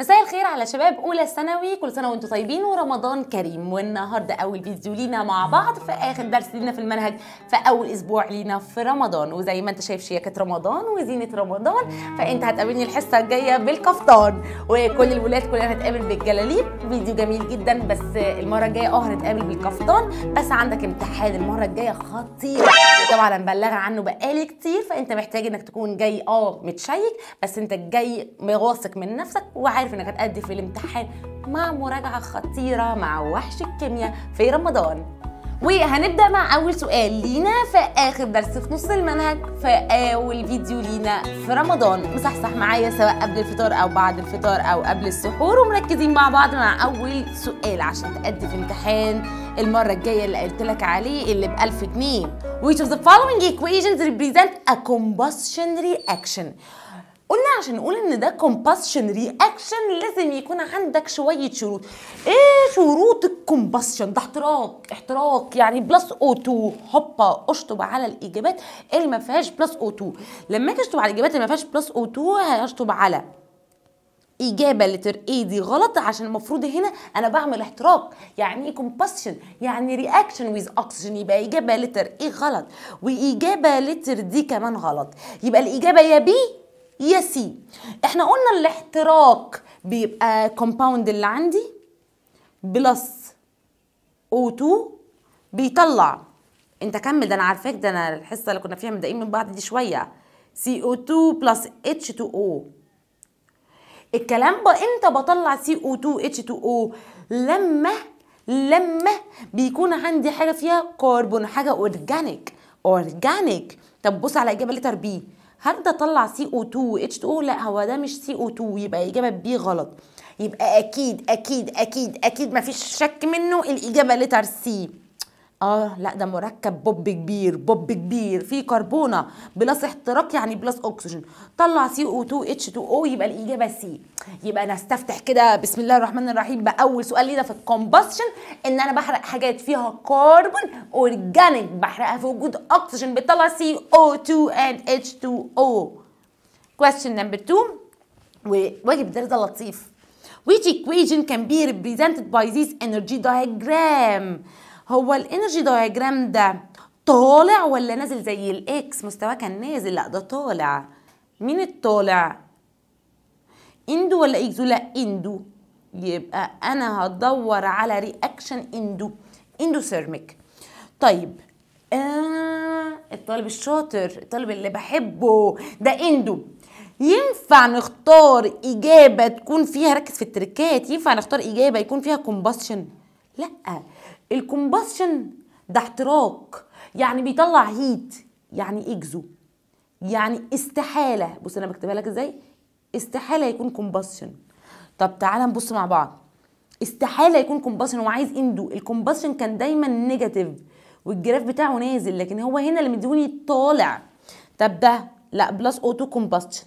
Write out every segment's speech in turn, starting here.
مساء الخير على شباب اولى ثانوي كل سنه وانتم طيبين ورمضان كريم والنهارده اول فيديو لينا مع بعض في اخر درس لينا في المنهج في اول اسبوع لينا في رمضان وزي ما انت شايف شياكه رمضان وزينه رمضان فانت هتقابلني الحصه الجايه بالكفطان وكل الولاد كلنا هنتقابل بالجلاليب فيديو جميل جدا بس المره الجايه اه هنتقابل بالكفطان بس عندك امتحان المره الجايه خطير طبعا مبلغه عنه بقالي كتير فانت محتاج انك تكون جاي اه متشيك بس انت جاي واثق من نفسك وعايز عارف انك هتأدي في الامتحان مع مراجعه خطيره مع وحش الكيمياء في رمضان وهنبدا مع اول سؤال لينا في اخر درس في نص المنهج في اول فيديو لينا في رمضان مصحصح معايا سواء قبل الفطار او بعد الفطار او قبل السحور ومركزين مع بعض مع اول سؤال عشان تأدي في امتحان المره الجايه اللي قلت لك عليه اللي ب 1000 جنيه which of the following equations represent a combustion reaction قلنا عشان نقول ان ده كومباشن رياكشن لازم يكون عندك شويه شروط ايه شروط الكومباشن ده احتراق احتراق يعني بلس او 2 هوبا اشطب على الاجابات اللي ما فيهاش بلس او 2 لما اجي اشطب على الاجابات اللي ما فيهاش بلس او 2 هشطب على إجابة لتر اي دي غلط عشان المفروض هنا أنا بعمل احتراق يعني إيه كومباشن يعني رياكشن ويز أكسجين يبقى إجابة لتر اي غلط وإجابة لتر دي كمان غلط يبقى الإجابة يا بي يا سي احنا قلنا الاحتراق بيبقى كومباوند اللي عندي بلس او 2 بيطلع انت كمل ده انا عارفاك ده انا الحصه اللي كنا فيها متضايقين من بعض دي شويه سي او 2 بلس اتش 2 او الكلام بقى امتى بطلع سي او 2 اتش 2 او لما لما بيكون عندي حاجه فيها كربون حاجه اورجانيك اورجانيك طب بص على اجابه لتر بي هل ده طلع سي او 2 اتش 2 لا هو ده مش سي او 2 يبقى الاجابه بي غلط يبقى اكيد اكيد اكيد اكيد مفيش شك منه الاجابه لتر سي اه لا ده مركب بوب كبير بوب كبير فيه كربونه بلس احتراق يعني بلس اكسجين طلع سي او 2 اتش 2 او يبقى الاجابه سي يبقى انا استفتح كده بسم الله الرحمن الرحيم باول سؤال ده في الكومبشن ان انا بحرق حاجات فيها كربون اورجانيك بحرقها في وجود اكسجين بتطلع سي او 2 اند اتش 2 او question number 2 وواجب الدرس ده لطيف which equation can be represented by this energy diagram هو الانرجي دايجرام ده طالع ولا نازل زي الاكس مستواه كان نازل لا ده طالع مين الطالع اندو ولا اكزو لا اندو يبقى انا هدور على رياكشن اندو اندوثيرميك طيب آه الطالب الشاطر الطالب اللي بحبه ده اندو ينفع نختار اجابه تكون فيها ركز في التركات ينفع نختار اجابه يكون فيها كومباشن لا الكومباشن ده احتراق يعني بيطلع هيت يعني اكزو يعني استحاله بص انا بكتبها لك ازاي استحاله يكون كومباشن طب تعالى نبص مع بعض استحاله يكون كومباشن هو عايز اندو الكومباشن كان دايما نيجاتيف والجراف بتاعه نازل لكن هو هنا اللي مديهوني طالع طب ده لا بلس اوتو كومباشن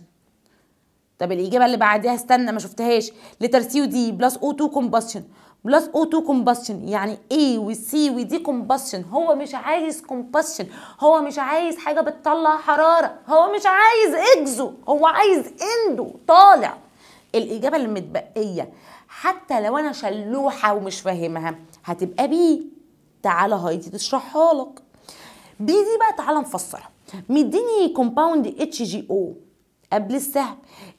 طب الاجابه اللي بعدها استنى ما شفتهاش لتر سي ودي بلس اوتو كومباشن بلس او 2 كومباشن يعني اي وسي ودي كومباشن هو مش عايز كومباشن هو مش عايز حاجة بتطلع حرارة هو مش عايز إكزو هو عايز إندو طالع الإجابة المتبقية حتى لو أنا شلوحة ومش فاهمها هتبقى بي تعالى هايدي تشرحها لك بي دي بقى تعالى نفسرها مديني كومباوند اتش جي او قبل السهم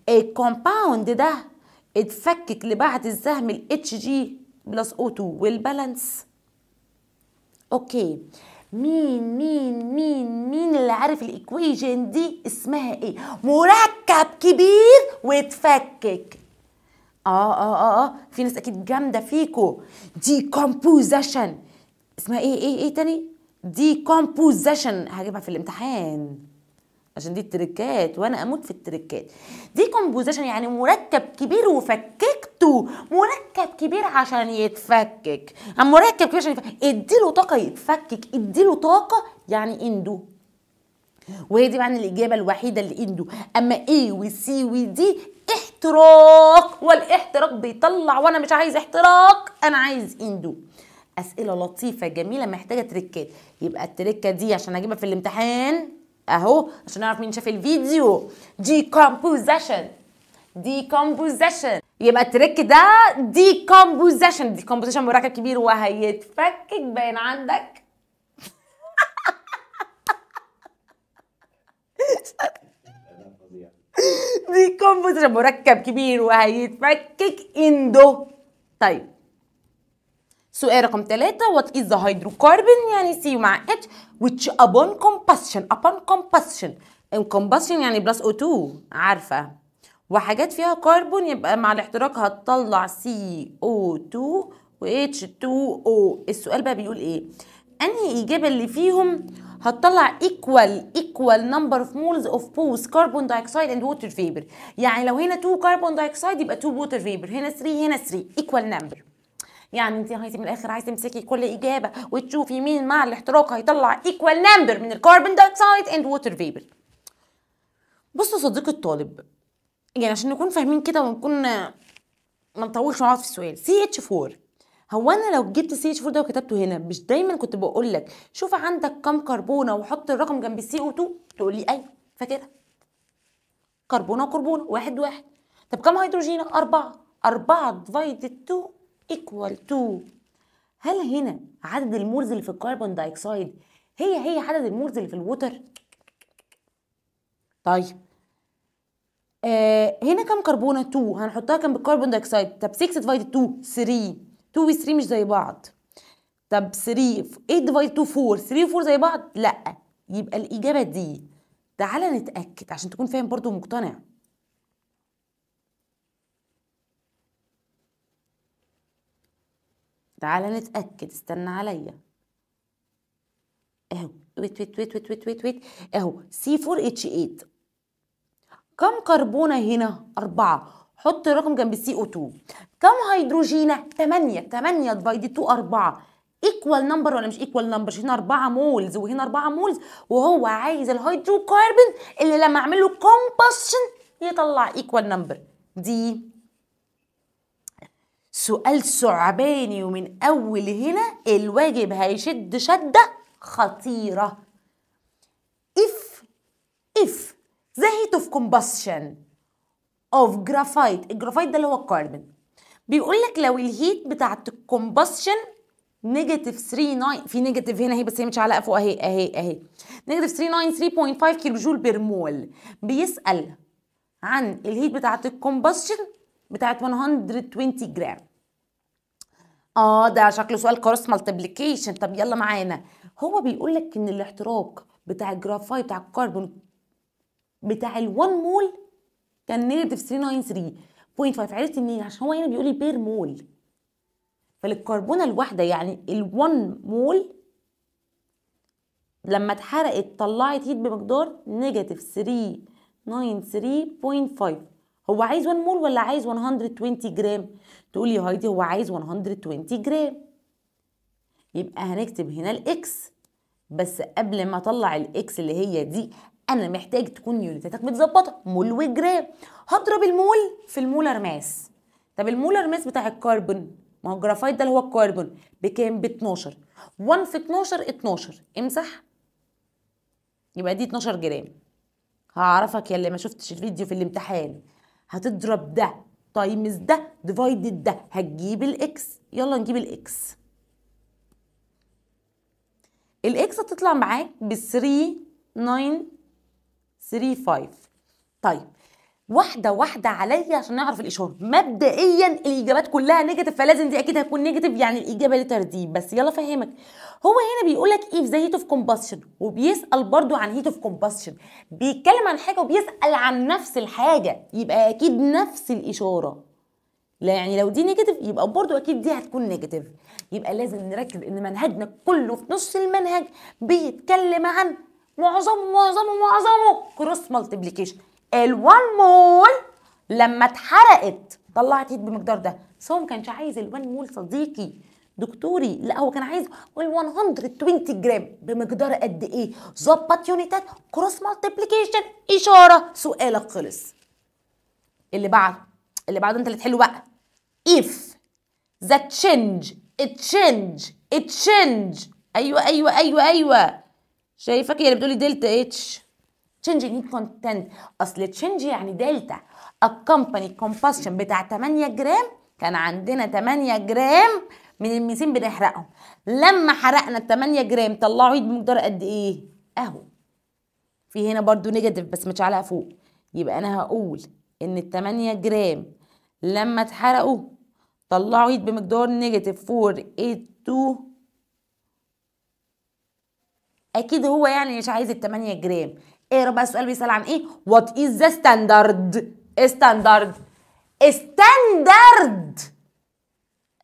الكومباوند ده اتفكك لبعد السهم الاتش جي بلس او 2 والبالانس اوكي مين مين مين مين اللي عارف الايكويجن دي اسمها ايه مركب كبير وتفكك اه اه اه اه في ناس اكيد جامده فيكو دي كومبوزيشن اسمها ايه ايه ايه تاني دي كومبوزيشن هجيبها في الامتحان عشان دي التركات وانا اموت في التركات دي كومبوزيشن يعني مركب كبير وفككته مركب كبير عشان يتفكك يعني مركب كبير عشان يتفكك اديله طاقه يتفكك اديله طاقه يعني اندو وهي دي معنى الاجابه الوحيده اللي اندو اما اي وسي ودي احتراق والاحتراق بيطلع وانا مش عايز احتراق انا عايز اندو اسئله لطيفه جميله محتاجه تركات يبقى التركه دي عشان اجيبها في الامتحان اهو عشان نعرف مين شاف الفيديو decomposition decomposition يبقى التريك ده decomposition decomposition مركب كبير وهيتفكك باين عندك decomposition مركب كبير وهيتفكك اندو طيب سؤال رقم 3 what is the hydrocarbon يعني سي مع اتش which upon combustion upon combustion combustion يعني بلس او 2 عارفه وحاجات فيها كربون يبقى مع الاحتراق هتطلع CO2 و H2O السؤال بقى بيقول ايه انهي اجابه اللي فيهم هتطلع equal equal number of moles of both carbon dioxide and water vapor يعني لو هنا 2 carbon dioxide يبقى 2 water vapor هنا 3 هنا 3 equal number يعني انت عايزه من الاخر عايزه تمسكي كل اجابه وتشوفي مين مع الاحتراق هيطلع ايكوال نمبر من الكربون دايوكسيد اند ووتر فيبر بصوا صديقي الطالب يعني عشان نكون فاهمين كده ونكون ما نطولش ونقعد في السؤال سي اتش 4 هو انا لو جبت سي اتش 4 ده وكتبته هنا مش دايما كنت بقول لك شوف عندك كم كربونه وحط الرقم جنب السي او 2 تقول لي ايوه فاكرها كربونه وكربونه واحد واحد طب كم هيدروجين اربعه اربعه ديفايد 2 equal to هل هنا عدد المولز اللي في الكربون دايكسايد هي هي عدد المولز اللي في الووتر طيب آه هنا كم كربونه 2 هنحطها كم بالكربون دايكسايد طب 6 ديفايد 2 3 2 و 3 مش زي بعض طب 3 8 ديفايد 2 4 3 و 4 زي بعض لا يبقى الاجابه دي تعالى نتاكد عشان تكون فاهم برضو ومقتنع تعالى نتأكد استنى عليا اهو ويت ويت ويت ويت ويت ويت ويت اهو سي 4 اتش 8 كم كربونة هنا؟ أربعة حط الرقم جنب سي او 2 كم هيدروجينة؟ 8 8 ديفايدد 2 4 ايكوال نمبر ولا مش ايكوال نمبر هنا 4 مولز وهنا 4 مولز وهو عايز الهيدروكربون اللي لما اعمل له كومباشن يطلع ايكوال نمبر دي سؤال ثعباني ومن أول هنا الواجب هيشد شدة خطيرة if if the heat of combustion of graphite الجرافايت ده اللي هو الكربون بيقول لك لو الهيت بتاعت الكومبشن نيجاتيف 39 في نيجاتيف هنا اهي بس هي مش علاقه فوق اهي اهي اهي نيجاتيف 393.5 كيلو جول بير مول بيسأل عن الهيت بتاعت الكومبشن بتاعت 120 جرام اه ده شكله سؤال كروس مالتيبليكيشن طب يلا معانا هو بيقول لك ان الاحتراق بتاع الجرافايت بتاع الكربون بتاع ال1 مول كان نيجاتيف 393.5 عرفت منين عشان هو هنا بيقول لي بير مول فالكربونه الواحده يعني ال1 مول لما اتحرقت طلعت هيت بمقدار نيجاتيف 393.5 هو عايز 1 مول ولا عايز 120 جرام تقول يا هايدي هو عايز 120 جرام يبقى هنكتب هنا الاكس بس قبل ما اطلع الاكس اللي هي دي انا محتاج تكون يونتاتك متظبطه مول وجرام هضرب المول في المولر ماس طب المولر ماس بتاع الكربون ما هو الجرافايت ده اللي هو الكربون بكام ب 12 1 في 12 12 امسح يبقى دي 12 جرام هعرفك يا اللي ما شفتش الفيديو في الامتحان هتضرب ده تايمز ده ديفايدد ده هتجيب الاكس يلا نجيب الاكس الاكس هتطلع معاك ب 3 9 3 5 طيب واحده واحده عليا عشان نعرف الإشارة مبدئيا الاجابات كلها نيجاتيف فلازم دي اكيد هتكون نيجاتيف يعني الاجابه دي ترتيب بس يلا فهمك هو هنا بيقول لك ايه في زي هيت اوف كومباشن وبيسال برضو عن هيت اوف كومباشن بيتكلم عن حاجه وبيسال عن نفس الحاجه يبقى اكيد نفس الاشاره لا يعني لو دي نيجاتيف يبقى برضو اكيد دي هتكون نيجاتيف يبقى لازم نركز ان منهجنا كله في نص المنهج بيتكلم عن معظمه معظمه معظمه كروس مالتبليكيشن الوان مول لما اتحرقت طلعت هيت إيه بمقدار ده بس هو ما كانش عايز الوان مول صديقي دكتوري لا هو كان عايز ال 120 جرام بمقدار قد ايه ظبط يونيتات كروس مالتيبليكيشن اشاره سؤالك خلص اللي بعده اللي بعده انت اللي تحله بقى if the change it change it change ايوه ايوه ايوه ايوه شايفاك هي اللي بتقولي دلتا اتش تشينج نيد كونتنت اصل تشينج يعني دلتا الكومباني كومباشن بتاع 8 جرام كان عندنا 8 جرام من الميزين بنحرقهم لما حرقنا ال 8 جرام طلعوا عيد بمقدار قد ايه اهو في هنا برضو نيجاتيف بس مش فوق يبقى انا هقول ان ال 8 جرام لما اتحرقوا طلعوا عيد بمقدار نيجاتيف 482 اكيد هو يعني مش عايز ال 8 جرام ايه رب السؤال بيسال عن ايه وات از ذا ستاندرد ستاندرد ستاندرد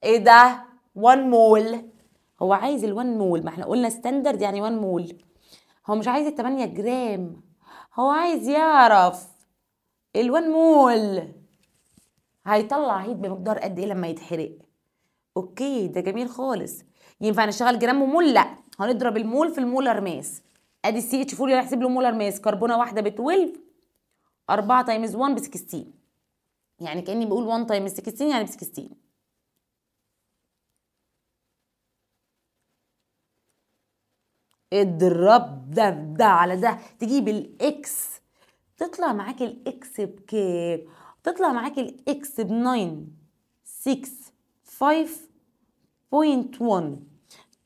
ايه ده 1 مول هو عايز ال1 مول ما احنا قلنا ستاندرد يعني 1 مول هو مش عايز ال 8 جرام هو عايز يعرف ال1 مول هيطلع هيد بمقدار قد ايه لما يتحرق اوكي ده جميل خالص ينفع نشتغل جرام ومول لا هنضرب المول في المولر ماس ادي السي اتش 4 احسب له مولر ماس كربونه واحده ب 12 4 تايمز 1 ب 16 يعني كاني بقول 1 تايمز 16 يعني ب 16 اضرب ده ده على ده تجيب الاكس تطلع معاك الاكس بكام تطلع معاك الاكس ب 9 6 5.1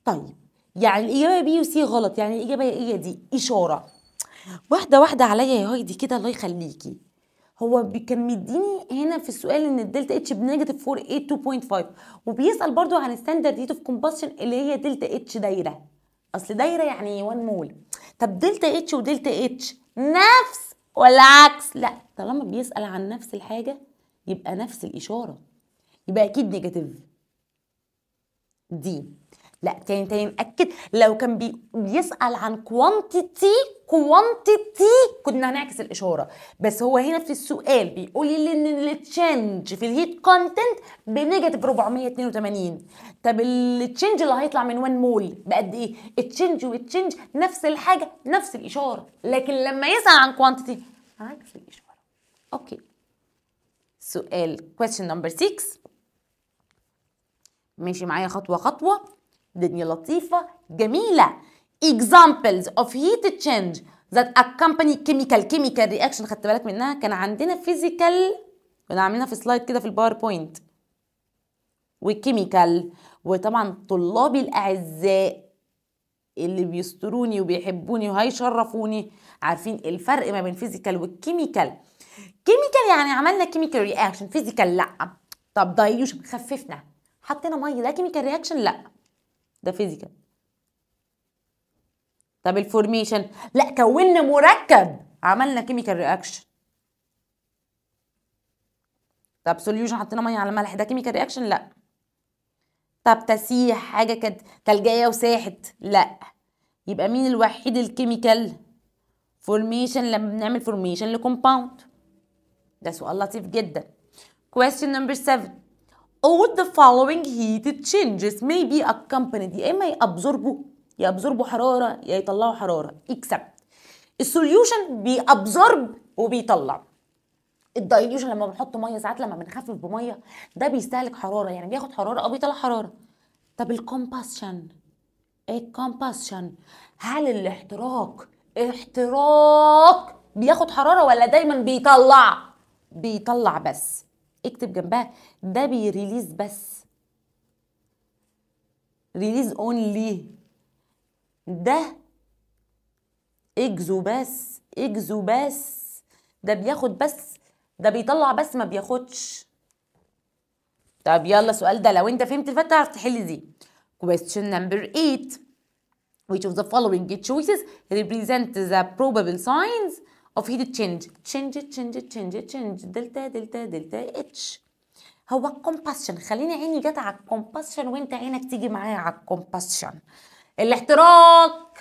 طيب يعني الاجابه بي وسي غلط يعني الاجابه هي إيه دي اشاره واحده واحده عليا يا هايدي كده الله يخليكي هو كان مديني هنا في السؤال ان الدلتا اتش بنيجاتيف 4 a 2.5 وبيسال برضو عن ستاندرد هيت اوف كومبشن اللي هي دلتا اتش دايره اصل دايره يعني 1 مول طب دلتا اتش ودلتا اتش نفس ولا عكس لا طالما بيسال عن نفس الحاجه يبقى نفس الاشاره يبقى اكيد نيجاتيف دي لا تاني تاني ناكد لو كان بي بيسال عن كوانتيتي كوانتيتي كنا هنعكس الاشاره بس هو هنا في السؤال بيقول لي ان التشنج في الهيت كونتنت بنيجاتيف 482 طب التشنج اللي هيطلع من 1 مول بقد ايه التشنج والتشنج نفس الحاجه نفس الاشاره لكن لما يسال عن كوانتيتي عكس الاشاره اوكي سؤال كويستشن نمبر 6 ماشي معايا خطوه خطوه الدنيا لطيفة جميلة examples of heat change that accompany chemical chemical reaction خدت بالك منها كان عندنا physical كنا عاملينها في سلايد كده في الباوربوينت وكيميكال وطبعا طلابي الاعزاء اللي بيستروني وبيحبوني وهيشرفوني عارفين الفرق ما بين فيزيكال والكيميكال كيميكال يعني عملنا كيميكال رياكشن فيزيكال لا طب دايلوشن خففنا حطينا ميه ده كيميكال رياكشن لا ده فيزيكال طب الفورميشن لا كوننا مركب عملنا كيميكال رياكشن طب سوليوشن حطينا ميه على ملح ده كيميكال رياكشن لا طب تسيح حاجه كانت ثلجيه وساحت لا يبقى مين الوحيد الكيميكال فورميشن لما بنعمل فورميشن لكومباوند ده سؤال لطيف جدا question number 7 all the following heated changes may be accompanied يا إما يا يأبزربوا حرارة يا يطلعوا حرارة except السوليوشن بيابزورب وبيطلع الدايليوشن لما بنحط ميه ساعات لما بنخفف بميه ده بيستهلك حراره يعني بياخد حراره او بيطلع حراره طب الكومباشن ايه الكومباشن هل الاحتراق احتراق بياخد حراره ولا دايما بيطلع بيطلع بس اكتب جنبها ده بيريليز بس ريليز اونلي ده اجزو بس اجزو بس ده بياخد بس ده بيطلع بس ما بياخدش طب يلا السؤال ده لو انت فهمت الفتة هتعرف تحل دي question number 8 which of the following choices represent the probable signs of heat change change change change change دلتا دلتا دلتا اتش هو كومباشن خليني عيني جت على الكومباشن وانت عينك تيجي معايا على الكومباشن الاحتراق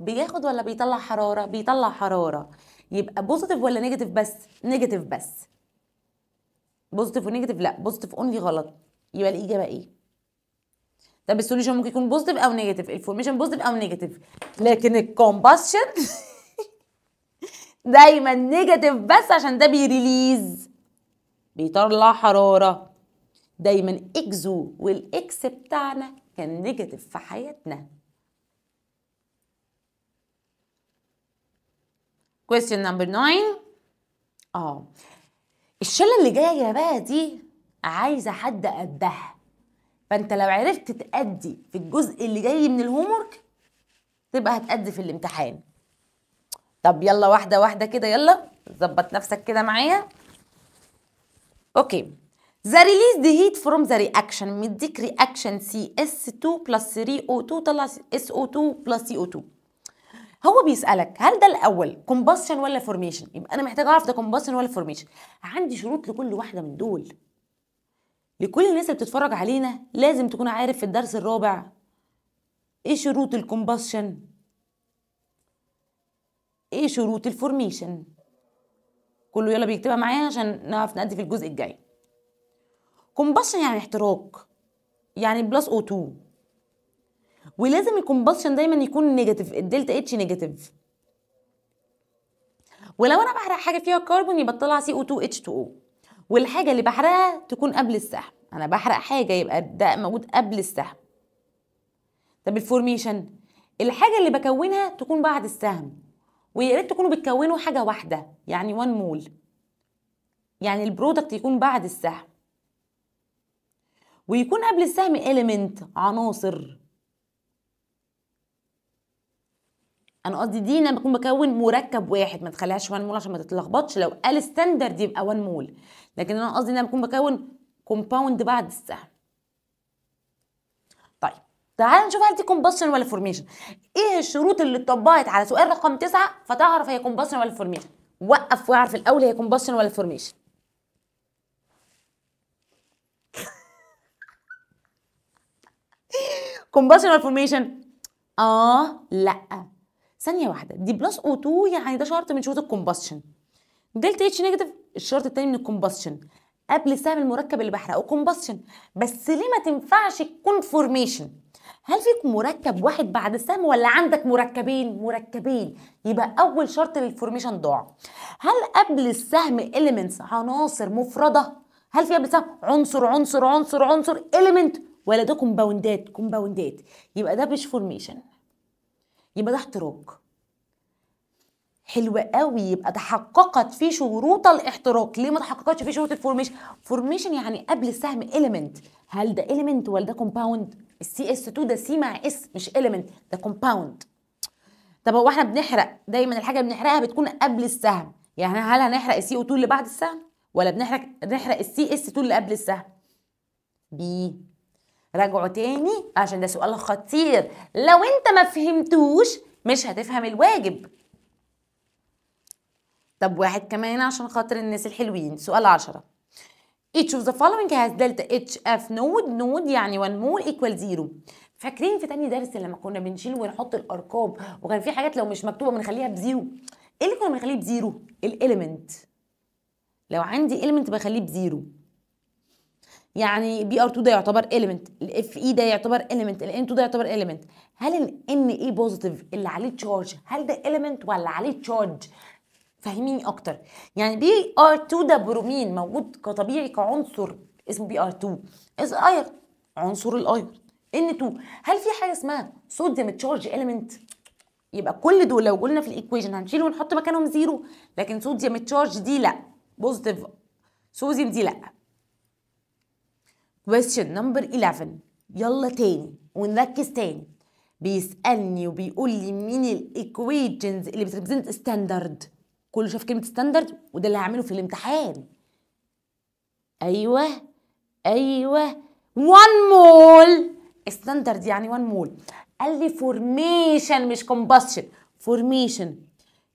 بياخد ولا بيطلع حراره بيطلع حراره يبقى بوزيتيف ولا نيجاتيف بس نيجاتيف بس بوزيتيف ونيجاتيف لا بوزيتيف اونلي غلط يبقى الاجابه ايه طب السوليوشن ممكن يكون بوزيتيف او نيجاتيف الفورميشن بوزيتيف او نيجاتيف لكن الكومباشن دايما نيجاتيف بس عشان ده بيريليز بيطلع حرارة دايما اكزو والاكس بتاعنا كان نيجاتيف في حياتنا question number 9 اه الشله اللي جايه بقى دي عايزه حد قدها فانت لو عرفت تأدي في الجزء اللي جاي من الهومورك تبقى هتأدي في الامتحان طب يلا واحدة واحدة كده يلا ظبط نفسك كده معايا اوكي ذا release the هيت فروم ذا رياكشن مديك رياكشن سي اس 2 بلس 3 او 2 طلع اس او 2 بلس سي او 2 هو بيسالك هل ده الاول كومباشن ولا فورميشن يبقى انا محتاج اعرف ده كومباشن ولا فورميشن عندي شروط لكل واحده من دول لكل الناس اللي بتتفرج علينا لازم تكون عارف في الدرس الرابع ايه شروط الكومباشن ايه شروط الفورميشن كله يلا بيكتبها معايا عشان نعرف نأدي في الجزء الجاي كومبشن يعني احتراق يعني بلس او 2 ولازم الكومبشن دايما يكون نيجاتيف الدلتا اتش نيجاتيف ولو انا بحرق حاجه فيها كربون يبقى تطلع سي او 2 اتش 2 او والحاجه اللي بحرقها تكون قبل السحب انا بحرق حاجه يبقى ده موجود قبل السحب طب الفورميشن الحاجه اللي بكونها تكون بعد السهم ويا ريت تكونوا بتكونوا حاجه واحده يعني وان مول يعني البرودكت يكون بعد السهم ويكون قبل السهم اليمنت عناصر انا قصدي دي انا بكون بكون مركب واحد ما تخليهاش 1 مول عشان ما تتلخبطش لو قال ستاندرد يبقى 1 مول لكن انا قصدي ان انا بكون بكون كومباوند بعد السهم تعال نشوف هل دي كومباشن ولا فورميشن ايه الشروط اللي اتطبقت على سؤال رقم تسعة فتعرف هي كومباشن ولا فورميشن وقف واعرف الاول هي كومباشن ولا فورميشن كومباشن ولا فورميشن اه لا ثانيه واحده دي بلس او 2 يعني ده شرط من شروط الكومباشن دلتا اتش نيجاتيف الشرط الثاني من الكومباشن قبل السهم المركب اللي بحرقه كومباشن بس ليه ما تنفعش تكون فورميشن هل فيك مركب واحد بعد السهم ولا عندك مركبين مركبين يبقى اول شرط للفورميشن ضاع هل قبل السهم اليمنتس عناصر مفرده هل في قبل السهم عنصر عنصر عنصر عنصر اليمنت ولا ده كومباوندات كومباوندات يبقى ده مش فورميشن يبقى ده احتراق حلوة قوي يبقى تحققت في شروط الاحتراق ليه ما تحققتش في شروط الفورميشن فورميشن يعني قبل السهم اليمنت هل ده اليمنت ولا ده كومباوند السي اس 2 ده سي مع اس مش element ده كومباوند طب هو احنا بنحرق دايما الحاجه اللي بنحرقها بتكون قبل السهم يعني هل هنحرق السي او 2 اللي بعد السهم ولا بنحرق نحرق السي اس 2 اللي قبل السهم بي راجعوا تاني عشان ده سؤال خطير لو انت ما فهمتوش مش هتفهم الواجب طب واحد كمان عشان خاطر الناس الحلوين سؤال عشرة Each of the following has delta HF node node يعني 1 mole equal 0 فاكرين في تاني درس لما كنا بنشيل ونحط الارقام وكان في حاجات لو مش مكتوبه بنخليها بزيرو ايه اللي كنا بنخليه بزيرو الاليمنت لو عندي اليمنت بخليه بزيرو يعني بي ار 2 ده يعتبر اليمنت الاف اي ده يعتبر اليمنت الان 2 ده يعتبر اليمنت هل ان اي بوزيتيف اللي عليه تشارج هل ده اليمنت ولا عليه تشارج فهميني اكتر يعني بي ار 2 ده برومين موجود كطبيعي كعنصر اسمه بي ار 2 از اير عنصر الاير ان 2 هل في حاجه اسمها صوديوم تشارج اليمنت يبقى كل دول لو قلنا في الايكويشن هنشيل ونحط مكانهم زيرو لكن صوديوم تشارج دي لا بوزيتيف صوديوم دي لا question number 11 يلا تاني ونركز تاني بيسألني وبيقول لي مين الايكويشنز اللي بتريبريزنت ستاندرد كله شاف كلمه ستاندرد وده اللي هعمله في الامتحان ايوه ايوه 1 مول ستاندرد يعني 1 مول قال لي فورميشن مش كومباشن فورميشن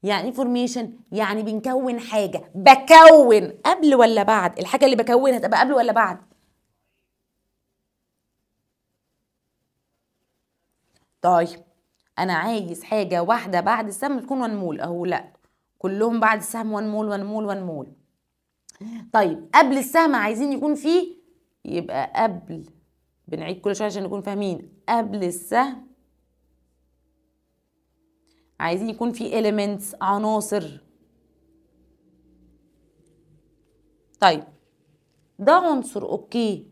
يعني ايه فورميشن يعني بنكون حاجه بكون قبل ولا بعد الحاجه اللي بكونها تبقى قبل ولا بعد طيب انا عايز حاجه واحده بعد السم تكون مول اهو لا كلهم بعد السهم 1 مول 1 مول 1 مول طيب قبل السهم عايزين يكون فيه يبقى قبل بنعيد كل شويه عشان نكون فاهمين قبل السهم عايزين يكون فيه elements عناصر طيب ده عنصر اوكي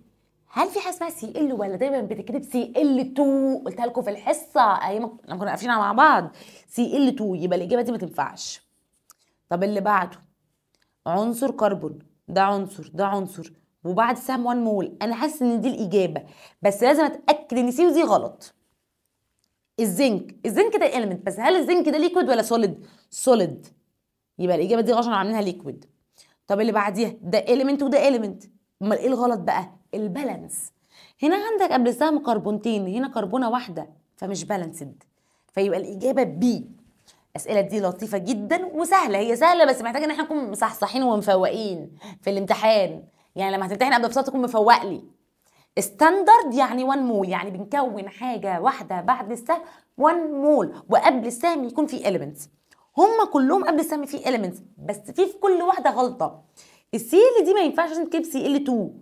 هل في حاجه اسمها سي ال ولا دايما بتكتب سي ال 2 قلتها لكم في الحصه ايام ما كنا قافلينها مع بعض سي ال 2 يبقى الاجابه دي ما تنفعش طب اللي بعده عنصر كربون ده عنصر ده عنصر وبعد سهم 1 مول انا حاسس ان دي الاجابه بس لازم اتاكد ان سي ودي غلط الزنك الزنك ده اليمنت بس هل الزنك ده ليكويد ولا سوليد سوليد يبقى الاجابه دي عشان عاملينها ليكويد طب اللي بعديها ده اليمنت وده اليمنت امال ايه الغلط بقى البالانس هنا عندك قبل السهم كربونتين هنا كربونه واحده فمش بالانسد فيبقى الاجابه بي الاسئله دي لطيفه جدا وسهله هي سهله بس محتاجه ان احنا نكون مصحصحين ومفوقين في الامتحان يعني لما هتمتحن قبل بصوت تكون مفوق لي ستاندرد يعني وان مول يعني بنكون حاجه واحده بعد السهم وان مول وقبل السهم يكون في اليمنتس هما كلهم قبل السهم في اليمنتس بس في في كل واحده غلطه السي ال دي ما ينفعش تكتب سي ال 2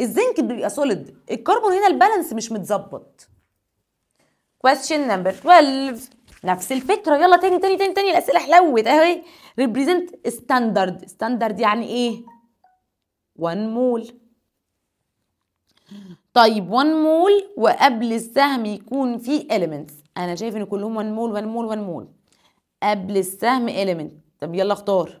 الزنك بيبقى سوليد الكربون هنا البالانس مش متظبط question number 12 نفس الفكره يلا تاني تاني تاني تاني الاسئله حلوت اهي ريبريزنت ستاندرد ستاندرد يعني ايه 1 مول طيب 1 مول وقبل السهم يكون فيه elements انا شايف ان كلهم 1 مول 1 مول 1 مول قبل السهم element طب يلا اختار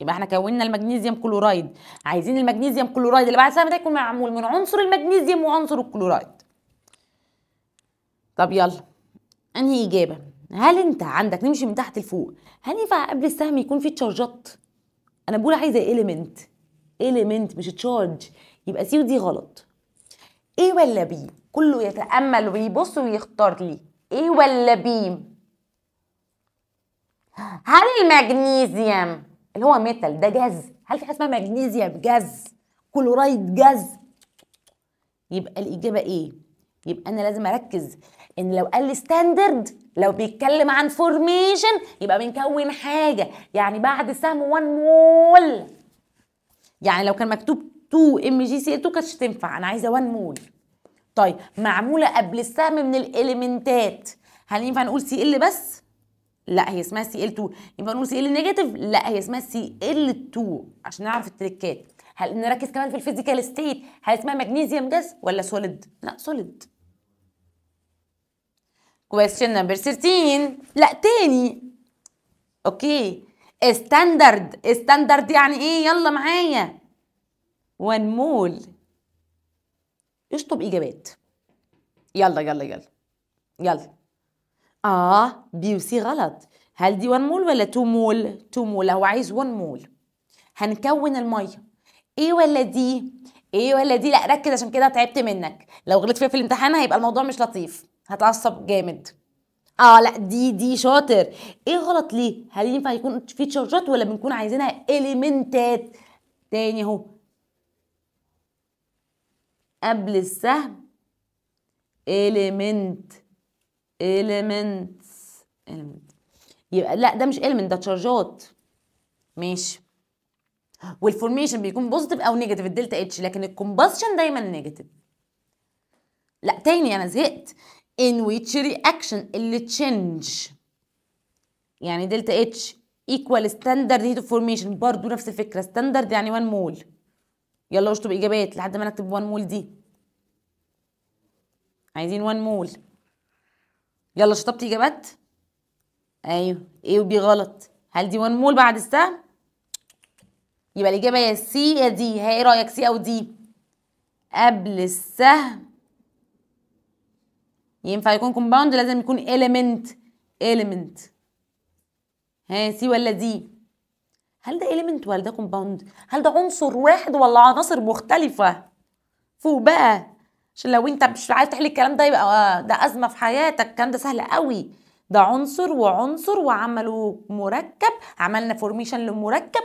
يبقى احنا كوننا المغنيسيوم كلورايد عايزين المغنيسيوم كلورايد اللي بعد السهم ده يكون معمول من عنصر المغنيسيوم وعنصر الكلورايد طب يلا انهي اجابه هل انت عندك نمشي من تحت لفوق هل ينفع قبل السهم يكون في تشارجات انا بقول عايزه اليمنت اليمنت مش تشارج يبقى سي ودي غلط ايه ولا بي كله يتامل ويبص ويختار لي ايه ولا بي هل المغنيسيوم اللي هو ميتال ده جاز هل في حاجه اسمها ماجنيزيا جاز كلورايد جاز يبقى الاجابه ايه يبقى انا لازم اركز ان لو قال لي ستاندرد لو بيتكلم عن فورميشن يبقى بنكون حاجه يعني بعد سهم 1 مول يعني لو كان مكتوب 2 ام جي سي 2 كانتش تنفع انا عايزه 1 مول طيب معموله قبل السهم من الاليمنتات هل ينفع نقول سي ال بس لا هي اسمها سي ال 2 ينفع نقول سي ال نيجاتيف لا هي اسمها سي ال 2 عشان نعرف التريكات هل نركز كمان في الفيزيكال ستيت هل اسمها ماجنيزيوم جاز ولا سوليد لا سوليد question number 13 لا تاني اوكي ستاندرد ستاندرد يعني ايه يلا معايا وان مول اشطب اجابات يلا يلا يلا يلا اه بي وسي غلط هل دي وان مول ولا تو مول تو مول هو عايز وان مول هنكون الميه ايه ولا دي ايه ولا دي لا ركز عشان كده تعبت منك لو غلطت فيها في الامتحان هيبقى الموضوع مش لطيف هتعصب جامد اه لا دي دي شاطر ايه غلط ليه هل ينفع يكون في تشارجات ولا بنكون عايزينها اليمنتات تاني اهو قبل السهم اليمنت elements اليمنت يبقى لا ده مش اليمنت ده تشارجات ماشي والفورميشن بيكون بوزيتيف او نيجاتيف الدلتا اتش لكن الكومباشن دايما نيجاتيف لا تاني انا زهقت in which reaction اللي change يعني دلتا اتش equal standard heat of formation برضو نفس الفكرة standard يعني 1 مول يلا اشطب اجابات لحد ما نكتب 1 مول دي عايزين 1 مول يلا شطبت اجابات ايوه ايه وبي غلط هل دي 1 مول بعد السهم يبقى الاجابه يا سي يا دي ها ايه رايك سي او دي قبل السهم ينفع يكون كومباوند لازم يكون element element ها سي ولا دي هل ده element ولا ده كومباوند هل ده عنصر واحد ولا عناصر مختلفة فوق بقى عشان لو انت مش عارف تحل الكلام ده يبقى آه، ده أزمة في حياتك الكلام ده سهل قوي ده عنصر وعنصر وعملوا مركب عملنا فورميشن لمركب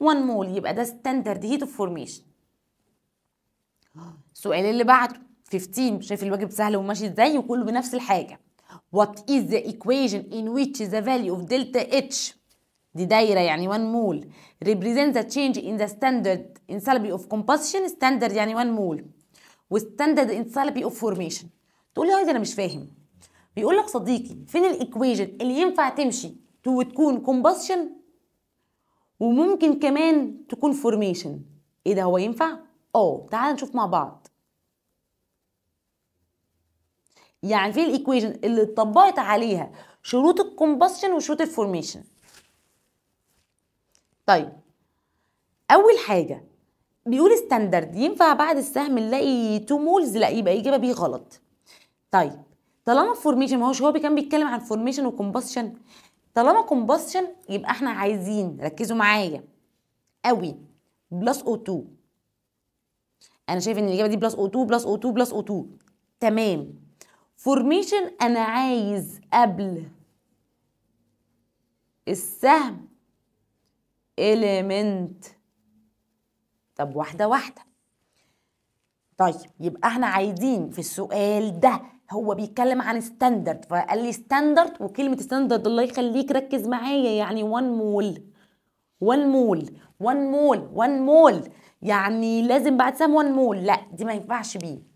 وان مول يبقى ده ستاندرد هيت اوف فورميشن السؤال اللي بعده 15 شايف الواجب سهل وماشي ازاي وكله بنفس الحاجه what is the equation in which the value of delta h دي دايره يعني 1 مول represents a change in the standard enthalpy of combustion standard يعني 1 مول standard enthalpy of formation تقول لي انا مش فاهم بيقول لك صديقي فين الايكويجن اللي ينفع تمشي وتكون combustion وممكن كمان تكون formation ايه ده هو ينفع اه تعال نشوف مع بعض يعني في الايكويشن اللي اتطبقت عليها شروط الكومبشن وشروط الفورميشن طيب اول حاجه بيقول ستاندرد ينفع بعد السهم نلاقي تو مولز لا يبقى الاجابه بيه غلط طيب طالما فورميشن ما هوش هو كان بيتكلم عن فورميشن وكومبشن طالما كومبشن يبقى احنا عايزين ركزوا معايا قوي بلس او 2 انا شايف ان الاجابه دي بلس او 2 بلس او 2 بلس او 2 تمام فورميشن انا عايز قبل السهم إليمنت طب واحده واحده طيب يبقى احنا عايزين في السؤال ده هو بيتكلم عن ستاندرد فقال لي ستاندرد وكلمه ستاندرد الله يخليك ركز معايا يعني 1 مول 1 مول 1 مول 1 مول يعني لازم بعد سام 1 مول لا دي ما ينفعش بيه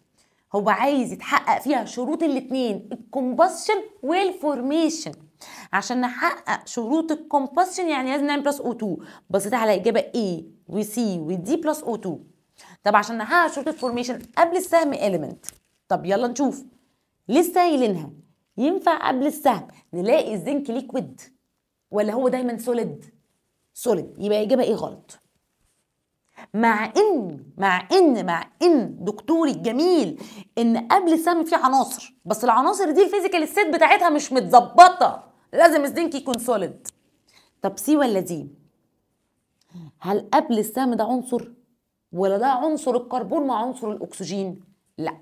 هو عايز يتحقق فيها شروط الاثنين الكومباشن والفورميشن عشان نحقق شروط الكومباشن يعني لازم نعمل بلس او 2 بصيت على اجابه A و C و D بلس او 2 طب عشان نحقق شروط الفورميشن قبل السهم اليمنت طب يلا نشوف لسه قايلينها ينفع قبل السهم نلاقي الزنك ليكويد ولا هو دايما سوليد سوليد يبقى اجابه ايه غلط مع ان مع ان مع ان دكتوري الجميل ان قبل السم في عناصر بس العناصر دي الفيزيكال ست بتاعتها مش متظبطه لازم الزنك يكون سوليد طب سي ولا دي هل قبل السم ده عنصر ولا ده عنصر الكربون مع عنصر الاكسجين لا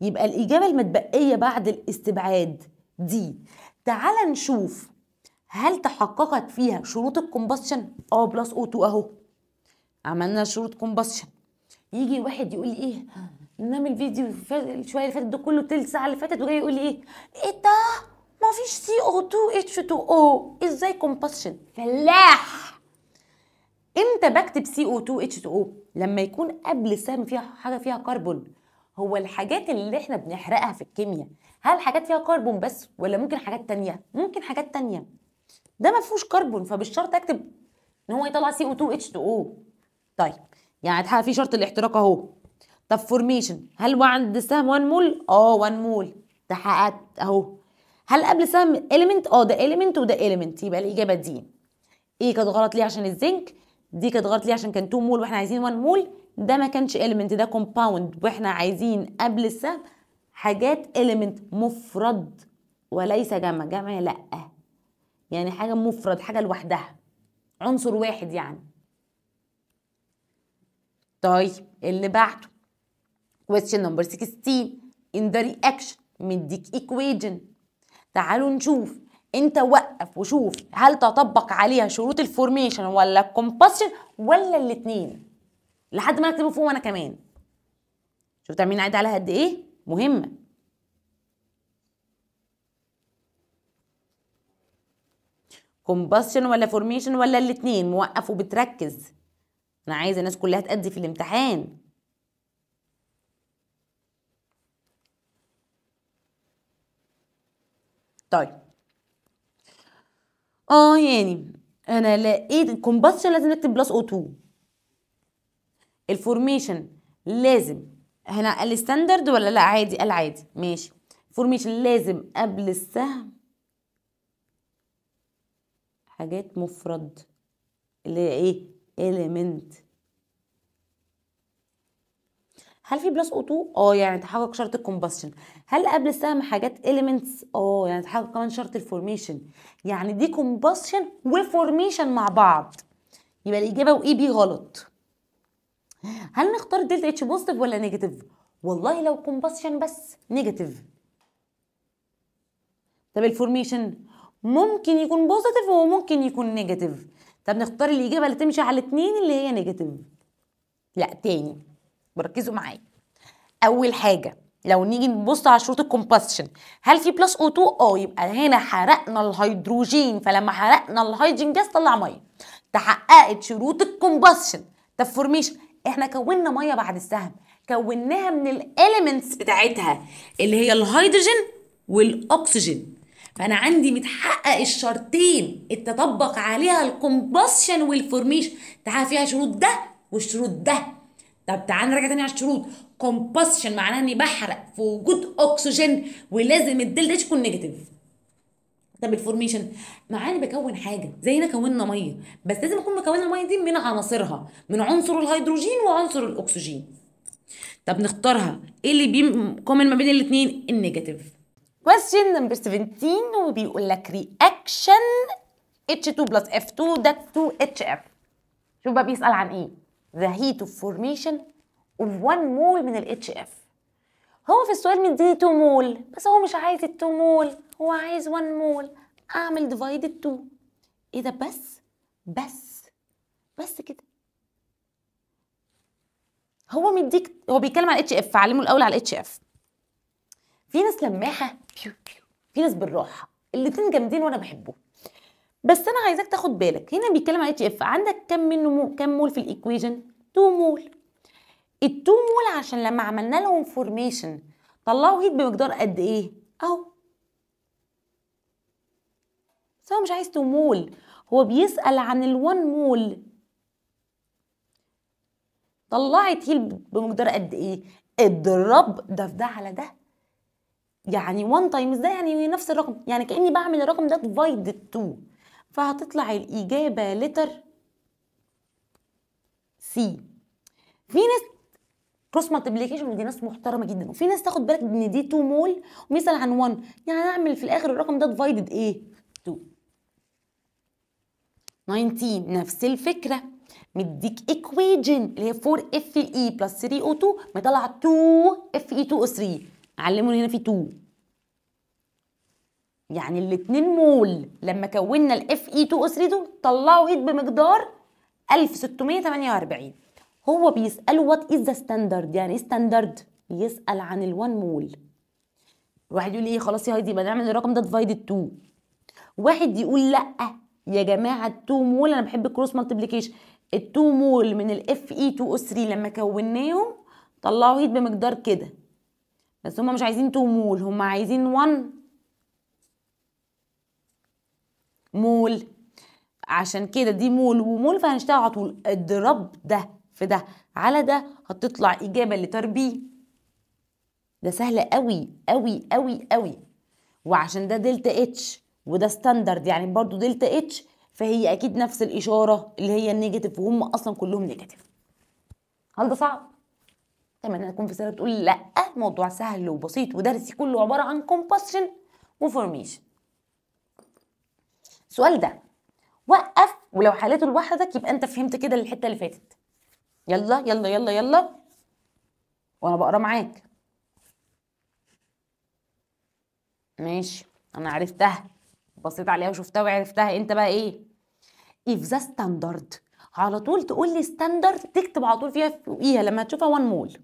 يبقى الاجابه المتبقيه بعد الاستبعاد دي تعال نشوف هل تحققت فيها شروط الكومبشن اه بلس او 2 اهو عملنا شروط كومباشن يجي واحد يقول لي ايه نام الفيديو شويه اللي فاتت ده كله تلت ساعه اللي فاتت وجاي يقول لي ايه ايه ده ما فيش سي او 2 اتش 2 او ازاي كومباشن فلاح امتى بكتب سي او 2 اتش 2 او لما يكون قبل السهم فيها حاجه فيها كربون هو الحاجات اللي احنا بنحرقها في الكيمياء هل حاجات فيها كربون بس ولا ممكن حاجات تانية ممكن حاجات تانية ده ما فيهوش كربون فبالشرط اكتب ان هو يطلع سي او 2 اتش 2 او طيب يعني هتحقق فيه شرط الاحتراق اهو طب فورميشن هل هو عند السهم 1 مول اه 1 مول تحققت اهو هل قبل السهم اليمنت اه ده اليمنت وده اليمنت يبقى الاجابه دي ايه كانت غلط ليه عشان الزنك دي كانت غلط ليه عشان كان 2 مول واحنا عايزين 1 مول ده ما كانش اليمنت ده كومباوند واحنا عايزين قبل السهم حاجات اليمنت مفرد وليس جمع جمع لا يعني حاجه مفرد حاجه لوحدها عنصر واحد يعني طيب اللي بعده question number 16 in the reaction مديك equation تعالوا نشوف انت وقف وشوف هل تطبق عليها شروط الفورميشن ولا الكومبوزيشن ولا الاثنين لحد ما اكتبه فوق انا كمان شوف تعملين عادي عليها قد ايه مهمه كومبوزيشن ولا فورميشن ولا الاثنين موقف وبتركز انا عايزه الناس كلها تأدي في الامتحان طيب اه يعني انا لقيت الكومباشن لازم نكتب بلس او 2 الفورميشن لازم هنا الستاندرد ولا لا عادي قال عادي ماشي فورميشن لازم قبل السهم حاجات مفرد اللي هي ايه element هل في بلس او 2 اه يعني تحقق شرط الكومبشن هل قبل السهم حاجات اليمنتس اه يعني تحقق كمان شرط الفورميشن يعني دي كومبشن وفورميشن مع بعض يبقى الاجابه واي بي e، غلط هل نختار دلتا اتش بوزيتيف ولا نيجاتيف والله لو كومبشن بس نيجاتيف طب الفورميشن ممكن يكون بوزيتيف وممكن يكون نيجاتيف طب نختار الإجابة اللي تمشي على الاثنين اللي هي نيجاتيف لا تاني ركزوا معايا أول حاجة لو نيجي نبص على شروط الكومباستشن هل في بلس او 2 اه يبقى هنا حرقنا الهيدروجين فلما حرقنا الهيدروجين جاز طلع ميه تحققت شروط الكومباستشن طب فورميشن احنا كونا ميه بعد السهم كوناها من الاليمنتس بتاعتها اللي هي الهيدروجين والاكسجين فانا عندي متحقق الشرطين اتطبق عليها الكومباسشن والفورميشن تعالى فيها شروط ده والشروط ده طب تعالى نرجع تاني على الشروط كومباسشن معناها اني بحرق في وجود اكسجين ولازم الدل ده تكون نيجاتيف طب الفورميشن معاني بكون حاجه زينا كوننا ميه بس لازم اكون مكونه الميه دي من عناصرها من عنصر الهيدروجين وعنصر الاكسجين طب نختارها ايه اللي بيم كومن ما بين الاثنين النيجاتيف question number 17 وبيقول لك reaction H2 plus F2 that 2HF شوف بقى بيسأل عن ايه the heat of formation of one mole من ال HF هو في السؤال مديني 2 مول بس هو مش عايز ال 2 مول هو عايز 1 مول اعمل divided 2 ايه ده بس بس بس كده هو مديك هو بيتكلم على اتش اف فعلمه الاول على الاتش اف في ناس لماحه بيو بيو في ناس بالراحه الاتنين جامدين وانا بحبه بس انا عايزاك تاخد بالك هنا بيتكلم على اتش اف عندك كم منه مو... كم مول في الايكويجن 2 مول ال2 مول عشان لما عملنا لهم فورميشن طلعوا هيت بمقدار قد ايه اهو بس هو مش عايز 2 مول هو بيسأل عن ال1 مول طلعت هيل بمقدار قد ايه اضرب ده في ده على ده يعني 1 تايمز ده يعني نفس الرقم يعني كاني بعمل الرقم ده ديفايد 2 فهتطلع الاجابه لتر سي في ناس كروس مالتيبليكيشن ودي ناس محترمه جدا وفي ناس تاخد بالك ان دي 2 مول ومثال عن 1 يعني اعمل في الاخر الرقم ده ديفايد ايه 2 19 نفس الفكره مديك ايكويجن اللي هي 4 اف اي بلس 3 او 2 مطلع 2 اف اي 2 او 3 علموا هنا في 2 يعني الاثنين مول لما كونا الاف اي 2 او 3 طلعوا هيت بمقدار 1648 هو بيسأله وات از ذا ستاندرد يعني ايه ستاندرد بيسأل عن ال1 مول واحد يقول ايه خلاص يا هايدي يبقى نعمل الرقم ده ديفايد 2 واحد يقول لا يا جماعه ال 2 مول انا بحب الكروس مالتيبليكيشن ال 2 مول من الاف اي 2 او 3 لما كوناهم طلعوا هيت بمقدار كده بس هما مش عايزين تو مول هما عايزين 1 مول عشان كده دي مول ومول فهنشتغل على طول اضرب ده في ده على ده هتطلع اجابه لتربي ده سهل قوي قوي قوي قوي وعشان ده دلتا اتش وده ستاندرد يعني برضو دلتا اتش فهي اكيد نفس الاشاره اللي هي النيجاتيف وهم اصلا كلهم نيجاتيف هل ده صعب احتمال انها تكون في رساله بتقول لا موضوع سهل وبسيط ودرسي كله عباره عن كومبوزيشن وفورميشن السؤال ده وقف ولو حليته لوحدك يبقى انت فهمت كده الحته اللي فاتت يلا يلا يلا يلا وانا بقرا معاك ماشي انا عرفتها بصيت عليها وشفتها وعرفتها انت بقى ايه if ذا ستاندرد على طول تقول لي ستاندرد تكتب على طول فيها فوقيها لما تشوفها 1 مول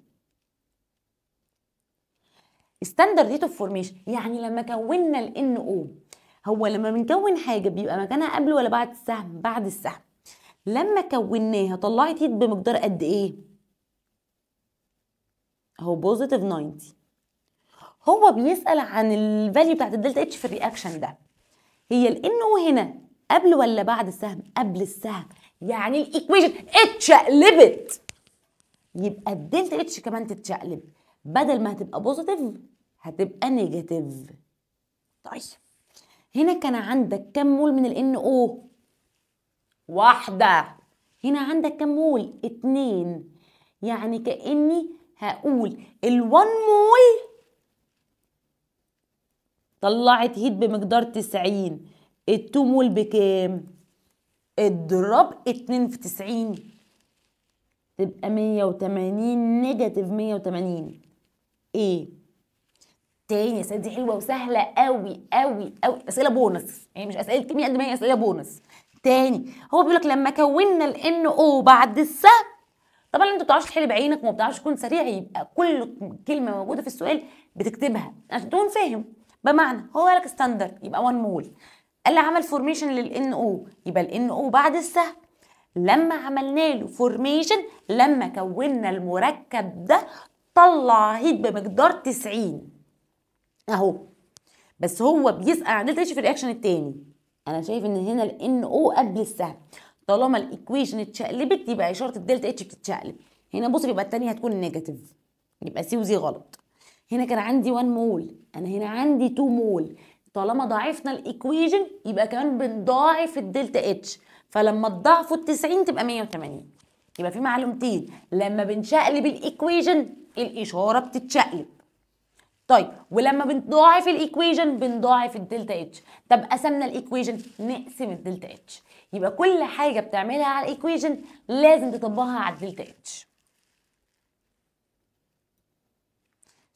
ستاندرد ديت اوف فورميشن يعني لما كونا الان او هو لما بنكون حاجه بيبقى مكانها قبل ولا بعد السهم بعد السهم لما كوناها طلعت هيت بمقدار قد ايه اهو بوزيتيف 90 هو بيسال عن الفاليو بتاعت الدلتا اتش في الرياكشن ده هي الان او هنا قبل ولا بعد السهم قبل السهم يعني الايكويشن اتشقلبت يبقى الدلتا اتش كمان تتشقلب بدل ما هتبقى بوزيتيف هتبقى نيجاتيف طيب هنا كان عندك كم مول من ال ان او واحده هنا عندك كم مول اتنين يعني كاني هقول الوان مول طلعت هيت بمقدار 90 التو مول بكام اضرب 2 في 90 تبقى 180 نيجاتيف 180 ايه تاني الاسئله دي حلوه وسهله قوي قوي قوي اسئله بونص يعني مش اسئله كيمياء قد ما هي اسئله بونص تاني هو بيقول لك لما كونا ان او بعد السهم طبعا انت ما بتعرفش تحل بعينك وما بتعرفش تكون سريع يبقى كل كلمه موجوده في السؤال بتكتبها عشان تكون فاهم بمعنى هو قال لك ستاندر يبقى 1 مول قال لي عمل فورميشن ان او يبقى ان او بعد السهم لما عملنا له فورميشن لما كونا المركب ده طلع هيت بمقدار 90 اهو بس هو بيسال عن دلتا اتش في الرياكشن الثاني انا شايف ان هنا الان او قبل السهم طالما الايكويشن اتشقلبت يبقى اشاره الدلتا اتش بتتشقلب هنا بص يبقى الثانيه هتكون نيجاتيف يبقى سي وزي غلط هنا كان عندي 1 مول انا هنا عندي 2 مول طالما ضاعفنا الايكويشن يبقى كمان بنضاعف الدلتا اتش فلما تضاعفوا ال 90 تبقى 180 يبقى في معلومتين لما بنشقلب الايكويشن الاشاره بتتشقلب طيب ولما بنضاعف الايكويجن بنضاعف الدلتا اتش طب قسمنا الايكويجن نقسم الدلتا اتش يبقى كل حاجه بتعملها على الايكويجن لازم تطبقها على الدلتا اتش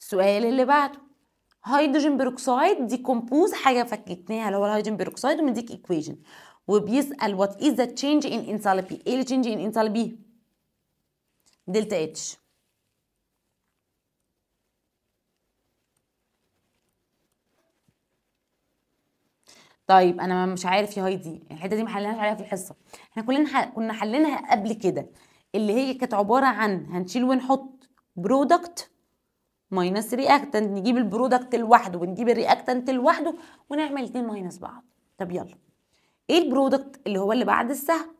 السؤال اللي بعده هيدروجين بيروكسيد دي كومبوز حاجه فككناها اللي هو الهيدروجين بيروكسيد ومديك ايكويجن وبيسال وات از ذا تشينج ان انثالبي ايه التشينج ان انثالبي دلتا اتش طيب انا مش عارف يا هايدي الحته دي ما حليناش عليها في الحصه احنا كلنا كنا حليناها قبل كده اللي هي كانت عباره عن هنشيل ونحط برودكت ماينس رياكتنت نجيب البرودكت لوحده ونجيب الرياكتنت لوحده ونعمل اتنين ماينس بعض طب يلا ايه البرودكت اللي هو اللي بعد السهم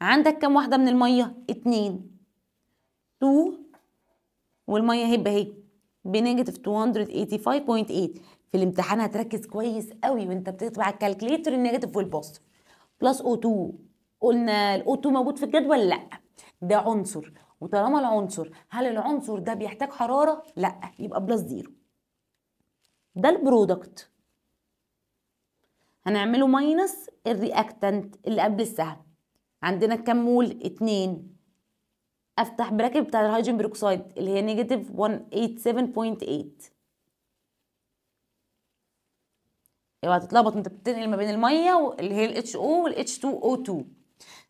عندك كام واحده من الميه اتنين تو والميه هيبقى اهي بنيجاتيف 285.8 في الامتحان هتركز كويس قوي وانت بتطبع الكالكليتر النيجاتيف والبوست بلس او 2 قلنا الاو 2 موجود في الجدول لا ده عنصر وطالما العنصر هل العنصر ده بيحتاج حراره لا يبقى بلس زيرو ده البرودكت هنعمله ماينس الرياكتنت اللي قبل السهم عندنا كم مول اتنين افتح براكت بتاع الهيدروجين بيروكسيد اللي هي نيجاتيف 187.8 اوعى تتلخبط انت بتنقل ما بين الميه اللي هي الاتش او والاتش 2 او 2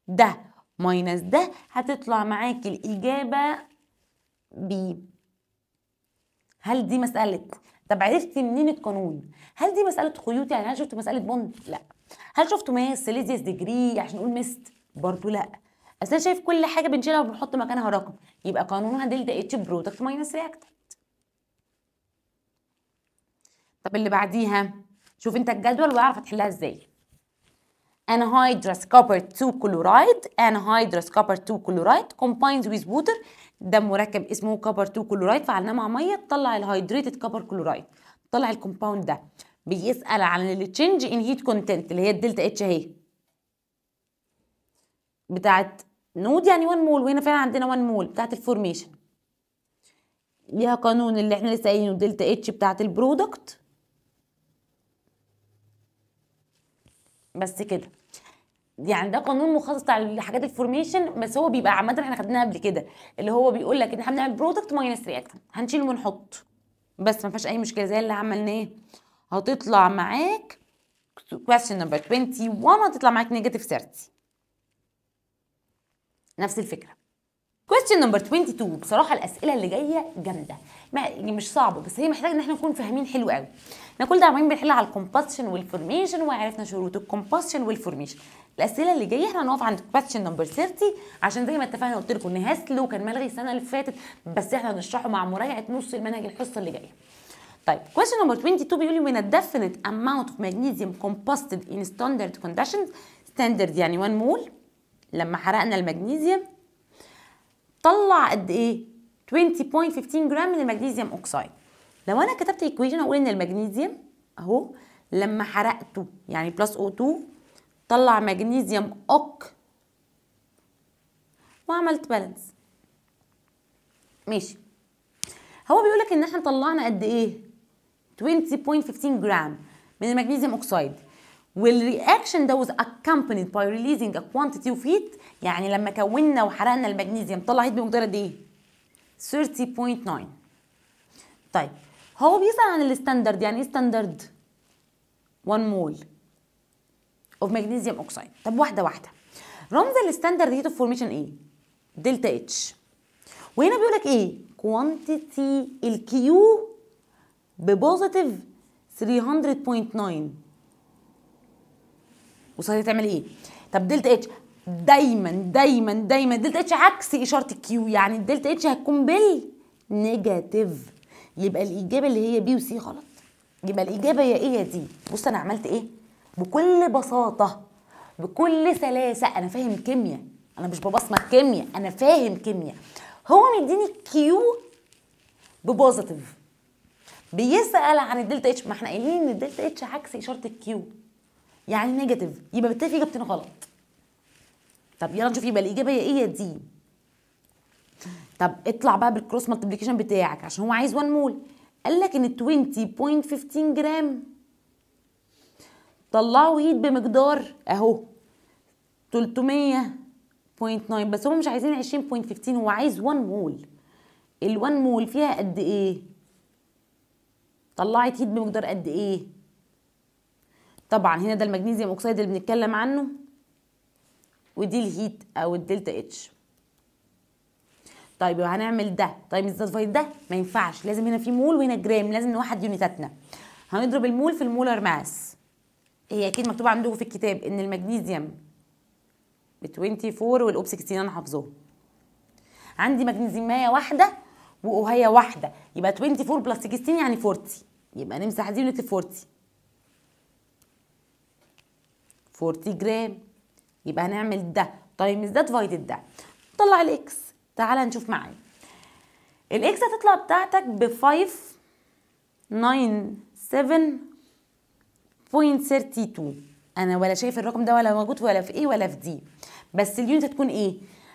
ده ماينس ده هتطلع معاك الاجابه ب هل دي مساله طب عرفتي منين القانون هل دي مساله خيوط يعني هل شفت مساله بوند لا هل شفتوا ماس ليزيس ديجري عشان نقول مست برضو لا اصل انا شايف كل حاجه بنشيلها وبنحط مكانها رقم يبقى قانونها دلتا اتش برودكت ماينس رياكتنت طب اللي بعديها شوف انت الجدول واعرف هتحلها ازاي anhydrous copper 2 chloride anhydrous copper 2 chloride combines with water ده مركب اسمه copper 2 chloride فعلناه مع ميه تطلع الهايدريتد copper chloride تطلع الكومباوند ده بيسأل عن التشنج ان هيت كونتنت اللي هي الدلتا اتش اهي بتاعت نود يعني 1 مول وهنا فعلا عندنا 1 مول بتاعت الفورميشن ليها قانون اللي احنا لسه قايلينه دلتا اتش بتاعت البرودكت بس كده يعني ده قانون مخصص على الحاجات الفورميشن بس هو بيبقى عامه احنا خدناها قبل كده اللي هو بيقول لك ان احنا بنعمل برودكت ماينس رياكتنت هنشيل ونحط بس ما فيهاش اي مشكله زي اللي عملناه هتطلع معاك question number 21 هتطلع معاك نيجاتيف 30 نفس الفكره كويستشن نمبر 22 بصراحه الاسئله اللي جايه جامده يعني مش صعبه بس هي محتاجه ان احنا نكون فاهمين حلو قوي احنا كل ده عمالين بنحل على الكومباستشن والفورميشن وعرفنا شروط الكومباستشن والفورميشن الاسئله اللي جايه احنا هنقف عند كويستشن نمبر 30 عشان زي ما اتفقنا قلت لكم ان هاسلو كان ملغي السنه اللي فاتت بس احنا هنشرحه مع مراجعه نص المنهج الحصه اللي جايه طيب كويستشن نمبر 22 بيقول لي when a اوف ماجنيزيوم كومباستد ان ستاندرد in ستاندرد يعني 1 مول لما حرقنا المغنيسيوم طلع قد ايه 20.15 جرام من المغنيسيوم اوكسايد لو انا كتبت ايكويشن اقول ان المغنيسيوم اهو لما حرقته يعني بلس او 2 طلع مغنيسيوم اوك وعملت بالانس ماشي هو بيقول لك ان احنا طلعنا قد ايه 20.15 جرام من المغنيسيوم اوكسايد والرياكشن ده was accompanied by releasing a quantity of heat يعني لما كونا وحرقنا المغنيسيوم طلع هيت بمقدار قد ايه؟ 30.9 طيب هو بيسأل عن الستاندرد يعني ايه ستاندرد؟ 1 مول اوف مغنيسيوم oxide طب واحده واحده رمز الستاندرد هيت اوف فورميشن ايه؟ دلتا اتش وهنا بيقول لك ايه؟ كوانتيتي الكيو ببوزيتيف 300.9 وصحيح تعمل ايه طب دلتا اتش دايما دايما دايما دلتا اتش عكس اشاره الكيو يعني الدلتا اتش هتكون بالنيجاتيف يبقى الاجابه اللي هي بي وسي غلط يبقى الاجابه يا ايه يا دي بص انا عملت ايه بكل بساطه بكل سلاسه انا فاهم كيمياء انا مش ببصمه كيمياء انا فاهم كيمياء هو مديني كيو ببوزيتيف بيسال عن الدلتا اتش ما احنا قايلين ان الدلتا اتش عكس اشاره الكيو يعني نيجاتيف يبقى بالتالي في اجابتين غلط طب يلا نشوف يبقى الاجابه هي ايه يا دي طب اطلع بقى بالكروس مالتبليكيشن بتاعك عشان هو عايز 1 مول قال لك ان 20.15 جرام طلعوا هيت بمقدار اهو 300.9 بس هم مش عايزين 20.15 هو عايز 1 مول ال 1 مول فيها قد ايه طلعت هيت بمقدار قد ايه طبعا هنا ده المغنيسيوم اوكسيد اللي بنتكلم عنه ودي الهيت او الدلتا اتش طيب هنعمل ده طيب الزلفايد ده ما ينفعش لازم هنا في مول وهنا جرام لازم نوحد يونتاتنا هنضرب المول في المولر ماس هي اكيد مكتوبه عندكم في الكتاب ان المغنيسيوم ب 24 والاوب 16 انا حافظاه عندي مايه واحده وهي واحده يبقى 24 بلس 16 يعني 40 يبقى نمسح دي ونكتب 40 40 جرام يبقى هنعمل ده تايمز طيب، ده ديفايدد ده طلع الاكس تعالى نشوف معايا الاكس هتطلع بتاعتك ب 597.32 انا ولا شايف الرقم ده ولا موجود ولا في ايه ولا في دي بس اليونت هتكون ايه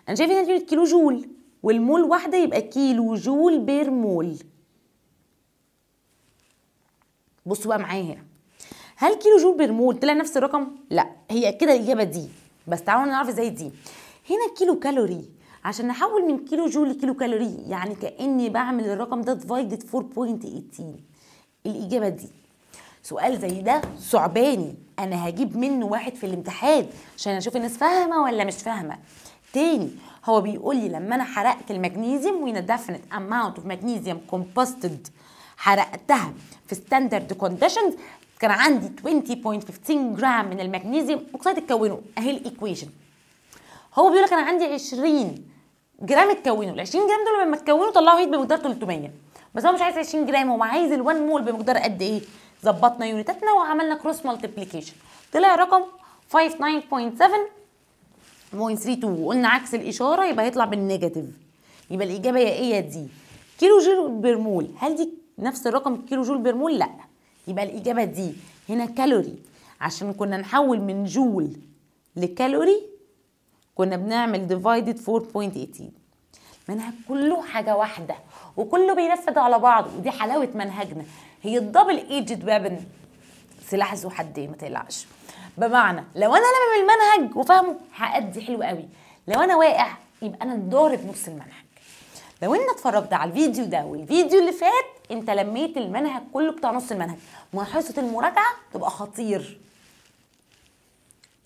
انا شايف ان اليونت كيلو جول والمول واحده يبقى كيلو جول بير مول بصوا بقى معايا هنا هل كيلو جول برمول طلع نفس الرقم لا هي كده الاجابه دي بس تعالوا نعرف ازاي دي هنا كيلو كالوري عشان نحول من كيلو جول لكيلو كالوري يعني كاني بعمل الرقم ده ديفايدد 4.18 الاجابه دي سؤال زي ده صعباني انا هجيب منه واحد في الامتحان عشان اشوف الناس فاهمه ولا مش فاهمه تاني هو بيقول لي لما انا حرقت المغنيزيوم وين دفنت اماونت اوف مغنيزيوم كومبوستد حرقتها في ستاندرد كونديشنز كان عندي 20.15 جرام من المغنيسيوم اوكسيد اتكونوا اهي الايكويشن هو بيقول لك انا عندي 20 جرام اتكونوا ال 20 جرام دول لما اتكونوا طلعوا هيت بمقدار 300 بس هو مش عايز 20 جرام هو عايز ال1 مول بمقدار قد ايه ظبطنا يونتاتنا وعملنا كروس مالتيبليكيشن طلع رقم 59.7.32 وقلنا عكس الاشاره يبقى هيطلع بالنيجاتيف يبقى الاجابه يا ايه يا دي كيلو جول برمول هل دي نفس الرقم كيلو جول برمول لا يبقى الإجابة دي هنا كالوري عشان كنا نحول من جول لكالوري كنا بنعمل ديفايدد 4.18 منهج كله حاجة واحدة وكله بينفذ على بعض ودي حلاوة منهجنا هي الدبل ايجد ويبن سلاح ذو حدين ما تقلقش بمعنى لو انا لمم المنهج وفاهمه هأدي حلو قوي لو انا واقع يبقى انا ضارب نص المنهج لو انت اتفرجت على الفيديو ده والفيديو اللي فات انت لميت المنهج كله بتاع نص المنهج وحصه المراجعه تبقى خطير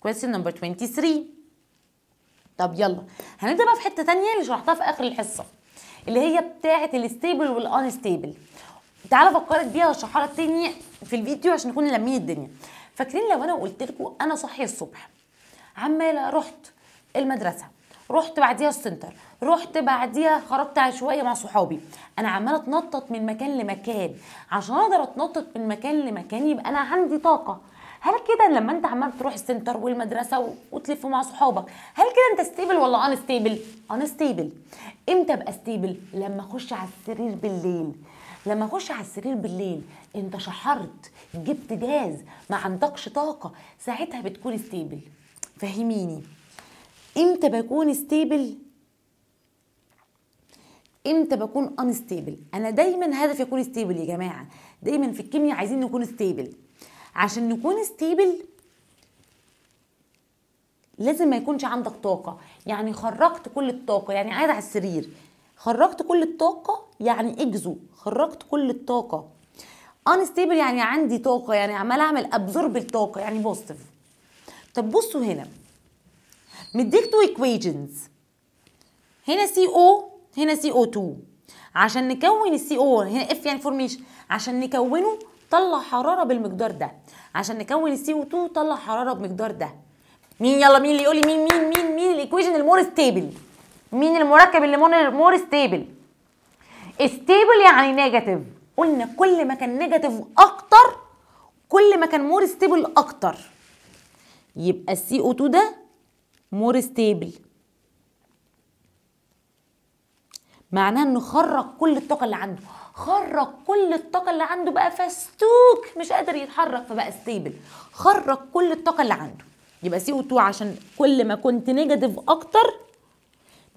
question number 23 طب يلا هنبدا بقى في حته ثانيه اللي شرحتها في اخر الحصه اللي هي بتاعه الستيبل والانستيبل تعالى افكرك بيها واشرحها لك تاني في الفيديو عشان نكون لمين الدنيا فاكرين لو انا قلت لكم انا صاحيه الصبح عماله رحت المدرسه رحت بعديها السنتر رحت بعديها خرجت عشوائيه مع صحابي انا عماله اتنطط من مكان لمكان عشان اقدر اتنطط من مكان لمكان يبقى انا عندي طاقه هل كده لما انت عمال تروح السنتر والمدرسه وتلف مع صحابك هل كده انت ستيبل ولا ان ستيبل ان ستيبل امتى ابقى ستيبل لما اخش على السرير بالليل لما اخش على السرير بالليل انت شحرت جبت جاز ما عندكش طاقه ساعتها بتكون ستيبل فهميني امتى بكون ستيبل امتى بكون انستيبل انا دايما هدفي اكون ستيبل يا جماعه دايما في الكيمياء عايزين نكون ستيبل عشان نكون ستيبل لازم ما يكونش عندك طاقه يعني خرجت كل الطاقه يعني قاعد على السرير خرجت كل الطاقه يعني اجزو خرجت كل الطاقه انستيبل يعني عندي طاقه يعني عمال اعمل ابزورب الطاقه يعني بوستف طب بصوا هنا مديك تو ايكويجنز هنا سي او هنا سي او 2 عشان نكون السي او هنا اف يعني فورميشن عشان نكونه طلع حراره بالمقدار ده عشان نكون السي او 2 طلع حراره بمقدار ده مين يلا مين اللي يقول لي مين مين مين مين الإيكويجن المور ستيبل مين المركب اللي مور ستيبل ستيبل يعني نيجاتيف قلنا كل ما كان نيجاتيف اكتر كل ما كان مور ستيبل اكتر يبقى السي او 2 ده مور ستيبل معناه انه خرج كل الطاقه اللي عنده خرج كل الطاقه اللي عنده بقى فستوك مش قادر يتحرك فبقى ستيبل خرج كل الطاقه اللي عنده يبقى سي او 2 عشان كل ما كنت نيجاتيف اكتر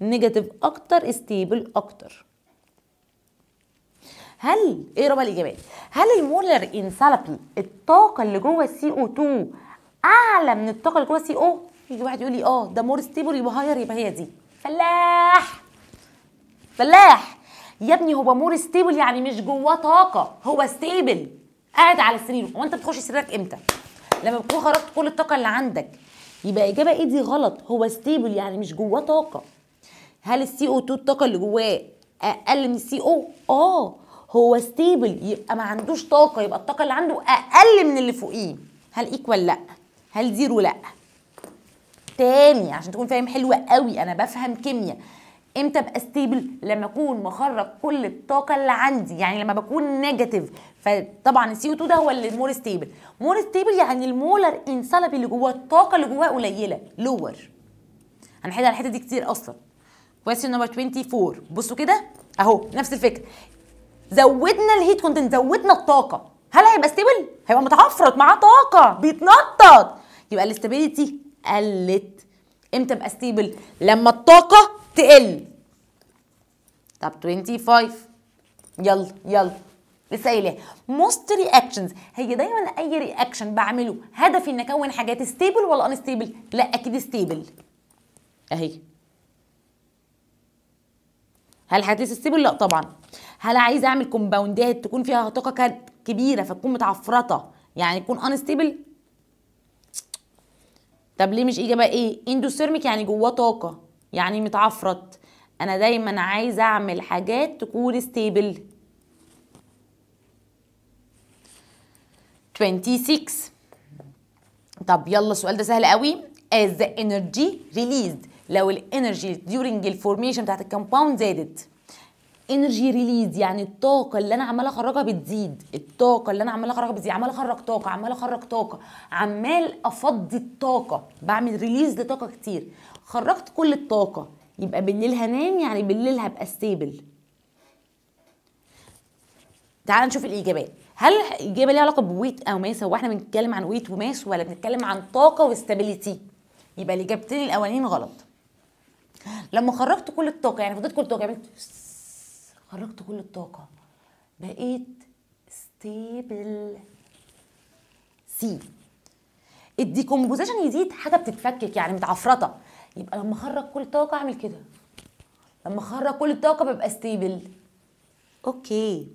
نيجاتيف اكتر ستيبل اكتر هل ايه رابع الاجابات هل المولر انثالبي الطاقه اللي جوه سي او 2 اعلى من الطاقه اللي جوه سي او يجي واحد يقول لي اه ده مور ستيبل يبقى هاير يبقى هي دي فلاح فلاح يا ابني هو مور ستيبل يعني مش جواه طاقه هو ستيبل قاعد على سريره هو انت بتخش سريرك امتى لما بتكون خرجت كل الطاقه اللي عندك يبقى اجابه ايه دي غلط هو ستيبل يعني مش جواه طاقه هل السي او 2 الطاقه اللي جواه اقل من السي او اه هو ستيبل يبقى ما عندوش طاقه يبقى الطاقه اللي عنده اقل من اللي فوقيه هل ايكوال لا هل زيرو لا تاني عشان تكون فاهم حلوة قوي انا بفهم كيمياء امتى ابقى ستيبل لما اكون مخرج كل الطاقه اللي عندي يعني لما بكون نيجاتيف فطبعا السي او 2 ده هو اللي مور ستيبل مور ستيبل يعني المولر انسلب اللي جواه الطاقه اللي جواه قليله لور هنحل على الحته دي كتير اصلا كويستشن نمبر 24 بصوا كده اهو نفس الفكره زودنا الهيت كونتنت زودنا الطاقه هل هيبقى ستيبل هيبقى متعفرط معاه طاقه بيتنطط يبقى الاستابيليتي قلت امتى ابقى ستيبل لما الطاقه تقل طب 25 يلا يلا لسه قايله موست رياكشنز هي دايما اي رياكشن بعمله هدفي ان اكون حاجات ستيبل ولا انستيبل لا اكيد ستيبل اهي هل هتلاقي ستيبل لا طبعا هل عايز اعمل كومباوندات تكون فيها طاقه كبيره فتكون متعفرطه يعني تكون انستيبل طب ليه مش اجابه ايه اندوثيرميك يعني جواه طاقه يعني متعفرت انا دايما عايزه اعمل حاجات تكون ستيبل 26 طب يلا السؤال ده سهل قوي از ذا انرجي released لو الانرجي during الفورميشن بتاعت الكومباوند زادت انرجي ريليز يعني الطاقه اللي انا عماله اخرجها بتزيد الطاقه اللي انا عماله اخرجها بتزيد عماله اخرج طاقه عماله اخرج طاقه عمال افضي الطاقه بعمل ريليز لطاقه كتير خرجت كل الطاقه يبقى بالليل هنام يعني بالليل هبقى ستيبل تعال نشوف الاجابات هل الاجابه ليها علاقه بويت او ماس هو احنا بنتكلم عن ويت وماس ولا بنتكلم عن طاقه واستابيليتي يبقى الاجابتين الاولانيين غلط لما خرجت كل الطاقه يعني فضيت كل الطاقه يعني خرجت كل الطاقه بقيت ستيبل سي الديكومبوزيشن يزيد حاجه بتتفكك يعني متعفرطه يبقى لما اخرج كل طاقه اعمل كده لما اخرج كل الطاقه ببقى ستيبل اوكي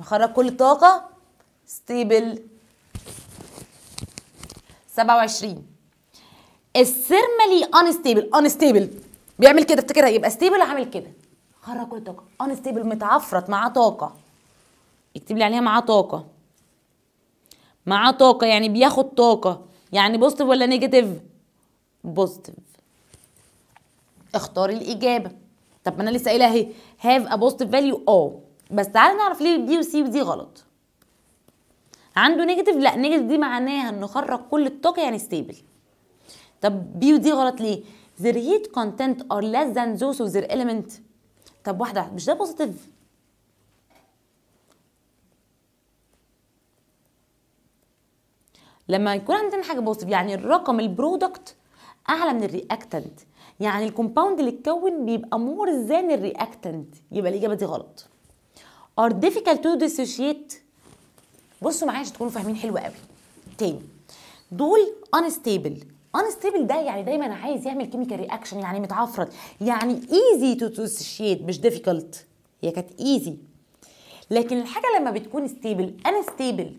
بخرج كل الطاقه ستيبل 27 السيرمالي انستيبل انستيبل بيعمل كده افتكرها يبقى ستيبل عامل كده خرج كل الطاقه انستيبل متعفرت معاه طاقه اكتب لي عليها معاه طاقه معاه طاقه يعني بياخد طاقه يعني بوزيتيف ولا نيجاتيف بوزيتيف اختاري الاجابه طب ما انا لسه قايله اهي هاف ا بوزيتيف فاليو اه بس تعالى نعرف ليه دي وسي ودي غلط عنده نيجاتيف لا نيجاتيف دي معناها انه خرج كل الطاقه يعني ستيبل طب بي ودي غلط ليه their heat content are less than those of their element طب واحده مش ده بوزيتيف لما يكون عندنا حاجه بوزيتيف يعني الرقم البرودكت اعلى من الرياكتنت يعني الكومباوند اللي اتكون بيبقى مور زان الرياكتنت يبقى الاجابه دي غلط ار ديفيكالت تو ديسوشيت بصوا معايا عشان تكونوا فاهمين حلو قوي تاني دول انستابل انستيبل ده يعني دايما عايز يعمل كيميكال رياكشن يعني متعفرت يعني ايزي تو ديسوشيت مش ديفيكولت هي كانت ايزي لكن الحاجه لما بتكون ستيبل انا ستيبل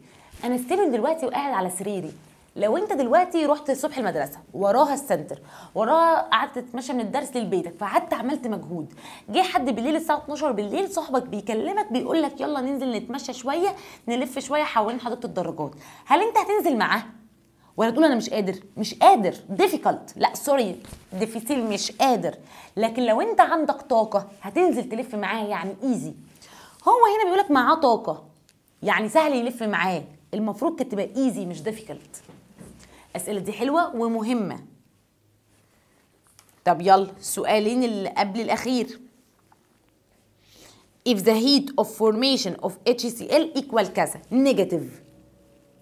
انا ستيبل دلوقتي وقاعد على سريري لو انت دلوقتي رحت الصبح المدرسه وراها السنتر وراها قعدت تتمشى من الدرس لبيتك فقعدت عملت مجهود جه حد بالليل الساعه 12 بالليل صاحبك بيكلمك بيقول لك يلا ننزل نتمشى شويه نلف شويه حوالين حديقه الدراجات هل انت هتنزل معاه ولا تقول انا مش قادر مش قادر ديفيكالت لا سوري ديفيسيل مش قادر لكن لو انت عندك طاقه هتنزل تلف معاه يعني ايزي هو هنا بيقول لك معاه طاقه يعني سهل يلف معاه المفروض كانت تبقى ايزي مش ديفيكالت الاسئله دي حلوه ومهمه طب يلا السؤالين اللي قبل الاخير if the heat of formation of HCl equal كذا negative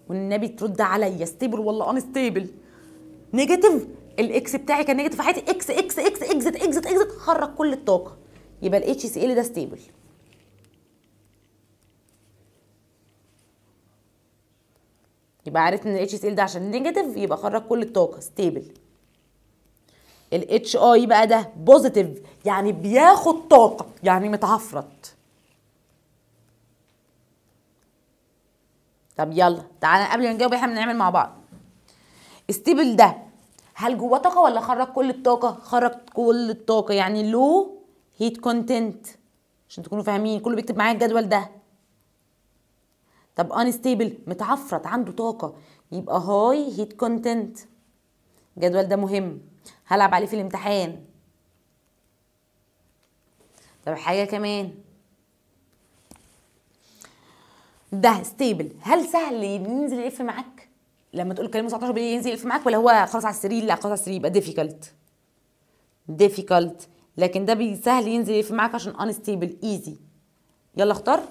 والنبي ترد عليا ستيبل ولا ان ستيبل نيجاتيف الاكس بتاعي كان نيجاتيف في حياتي اكس اكس اكس اكزت اكزت اكزت خرج كل الطاقه يبقى الاتش سي ال ده ستيبل يبقى عرفت ان الاتش سي ال ده عشان نيجاتيف يبقى خرج كل الطاقه ستيبل الاتش اي بقى ده بوزيتيف يعني بياخد طاقه يعني متعفرت طب يلا تعالى قبل ما نجاوب احنا بنعمل مع بعض استيبل ده هل جواه طاقه ولا خرج كل الطاقه خرج كل الطاقه يعني لو هيت كونتنت عشان تكونوا فاهمين كله بيكتب معايا الجدول ده طب انستيبل متعفرت عنده طاقه يبقى هاي هيت كونتنت الجدول ده مهم هلعب عليه في الامتحان طب حاجه كمان ده ستيبل هل سهل ينزل يلف معاك لما تقول كلمه 19 بالليل ينزل يلف معاك ولا هو خلاص على السرير لا خلاص على السرير يبقى ديفيكالت ديفيكالت لكن ده سهل ينزل يلف معاك عشان انستيبل ايزي يلا اختار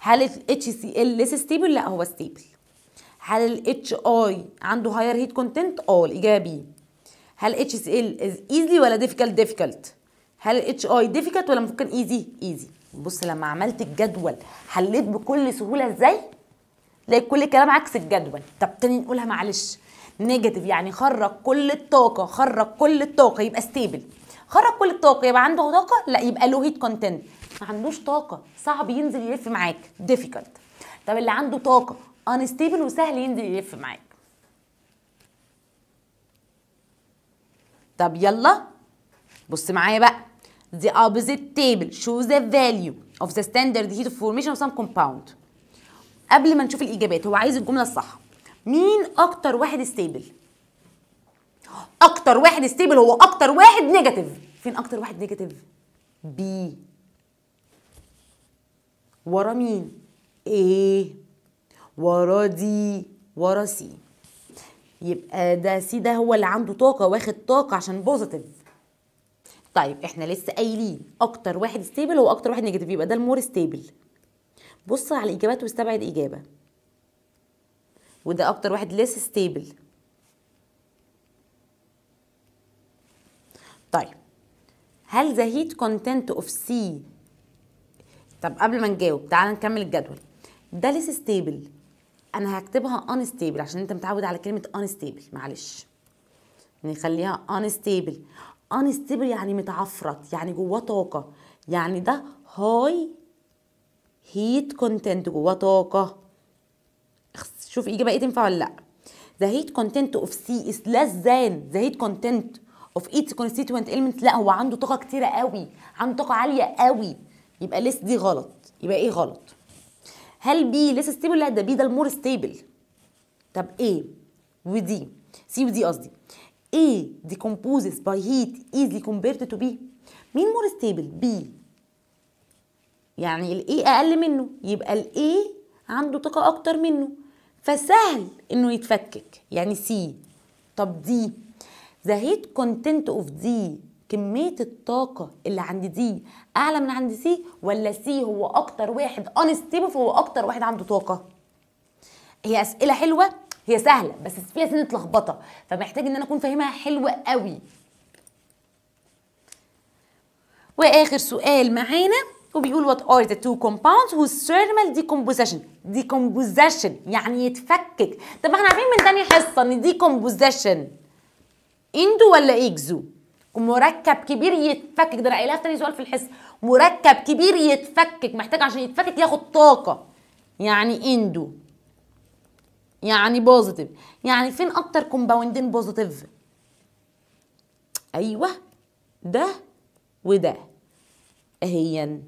هل الاتش سي ال لسه ستيبل لا هو ستيبل هل الاتش اي عنده هاير هيت كونتنت اه الاجابه هل اتش سي ال از ايزلي ولا ديفيكالت ديفيكالت هل الاتش اي ديفيكالت ولا ممكن ايزي ايزي بص لما عملت الجدول حليت بكل سهوله ازاي لقيت كل الكلام عكس الجدول طب تاني نقولها معلش نيجاتيف يعني خرج كل الطاقه خرج كل الطاقه يبقى ستيبل خرج كل الطاقه يبقى عنده طاقه لا يبقى له هيت كونتنت ما عندوش طاقه صعب ينزل يلف معاك ديفيكولت طب اللي عنده طاقه انستيبل وسهل ينزل يلف معاك طب يلا بص معايا بقى The opposite table shows the value of the standard heat of formation of some compound. قبل ما نشوف الإجابات هو عايز الجملة الصح. مين أكتر واحد ستيبل؟ أكتر واحد ستيبل هو أكتر واحد نيجاتيف. فين أكتر واحد نيجاتيف؟ بي. ورا مين؟ A ورا دي ورا سي. يبقى ده سي ده هو اللي عنده طاقة واخد طاقة عشان بوزيتيف طيب احنا لسه قايلين اكتر واحد ستيبل هو اكتر واحد نيجاتيف يبقى ده المور ستيبل بص على الاجابات واستبعد اجابه وده اكتر واحد لسه ستيبل طيب هل ذا هيت كونتنت اوف سي طب قبل ما نجاوب تعال نكمل الجدول ده ليس ستيبل انا هكتبها unstable عشان انت متعود على كلمه unstable معلش نخليها unstable انستبل يعني متعفرت يعني جواه طاقه يعني ده هاي هيت كونتنت جواه طاقه شوف اجابه ايه تنفع ولا لا ذا هيت كونتنت اوف سي از لاس ذان ذا هيت كونتنت اوف ايت كونستيتوينت element لا هو عنده طاقه كتيره قوي عنده طاقه عاليه قوي يبقى less دي غلط يبقى ايه غلط هل بي less ستيبل لا ده بي ده المور ستيبل طب ايه ودي سي ودي قصدي A e, decomposes by heat easily compared to B مين more stable B يعني ال A e أقل منه يبقى ال A e عنده طاقة أكتر منه فسهل إنه يتفكك يعني C طب D the heat content of D كمية الطاقة اللي عند دي أعلى من عند سي ولا سي هو أكتر واحد unstable فهو أكتر واحد عنده طاقة؟ هي أسئلة حلوة هي سهله بس فيها سنه لخبطه فمحتاج ان انا اكون فاهمها حلوه قوي واخر سؤال معانا وبيقول what are the two compounds whose thermal decomposition decomposition يعني يتفكك طب احنا عارفين من تاني حصه ان decomposition اندو ولا اكزو مركب كبير يتفكك ده انا قايلها في تاني سؤال في الحصه مركب كبير يتفكك محتاج عشان يتفكك ياخد طاقه يعني اندو يعني بوزيتيف يعني فين اكتر كومباوندين بوزيتيف ايوه ده وده اهيا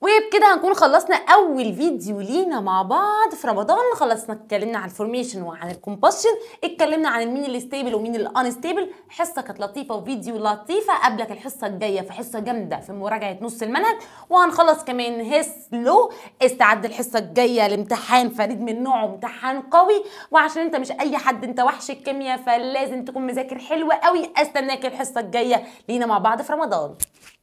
وبكده هنكون خلصنا اول فيديو لينا مع بعض في رمضان خلصنا اتكلمنا عن الفورميشن وعن الكومباشن اتكلمنا عن مين الاستيبل ومين الانستيبل حصه كانت لطيفه وفيديو لطيفه قبلك الحصه الجايه في حصه جامده في مراجعه نص المنهج وهنخلص كمان هيس لو استعد الحصه الجايه لامتحان فريد من نوعه امتحان قوي وعشان انت مش اي حد انت وحش الكيمياء فلازم تكون مذاكر حلو قوي استناك الحصه الجايه لينا مع بعض في رمضان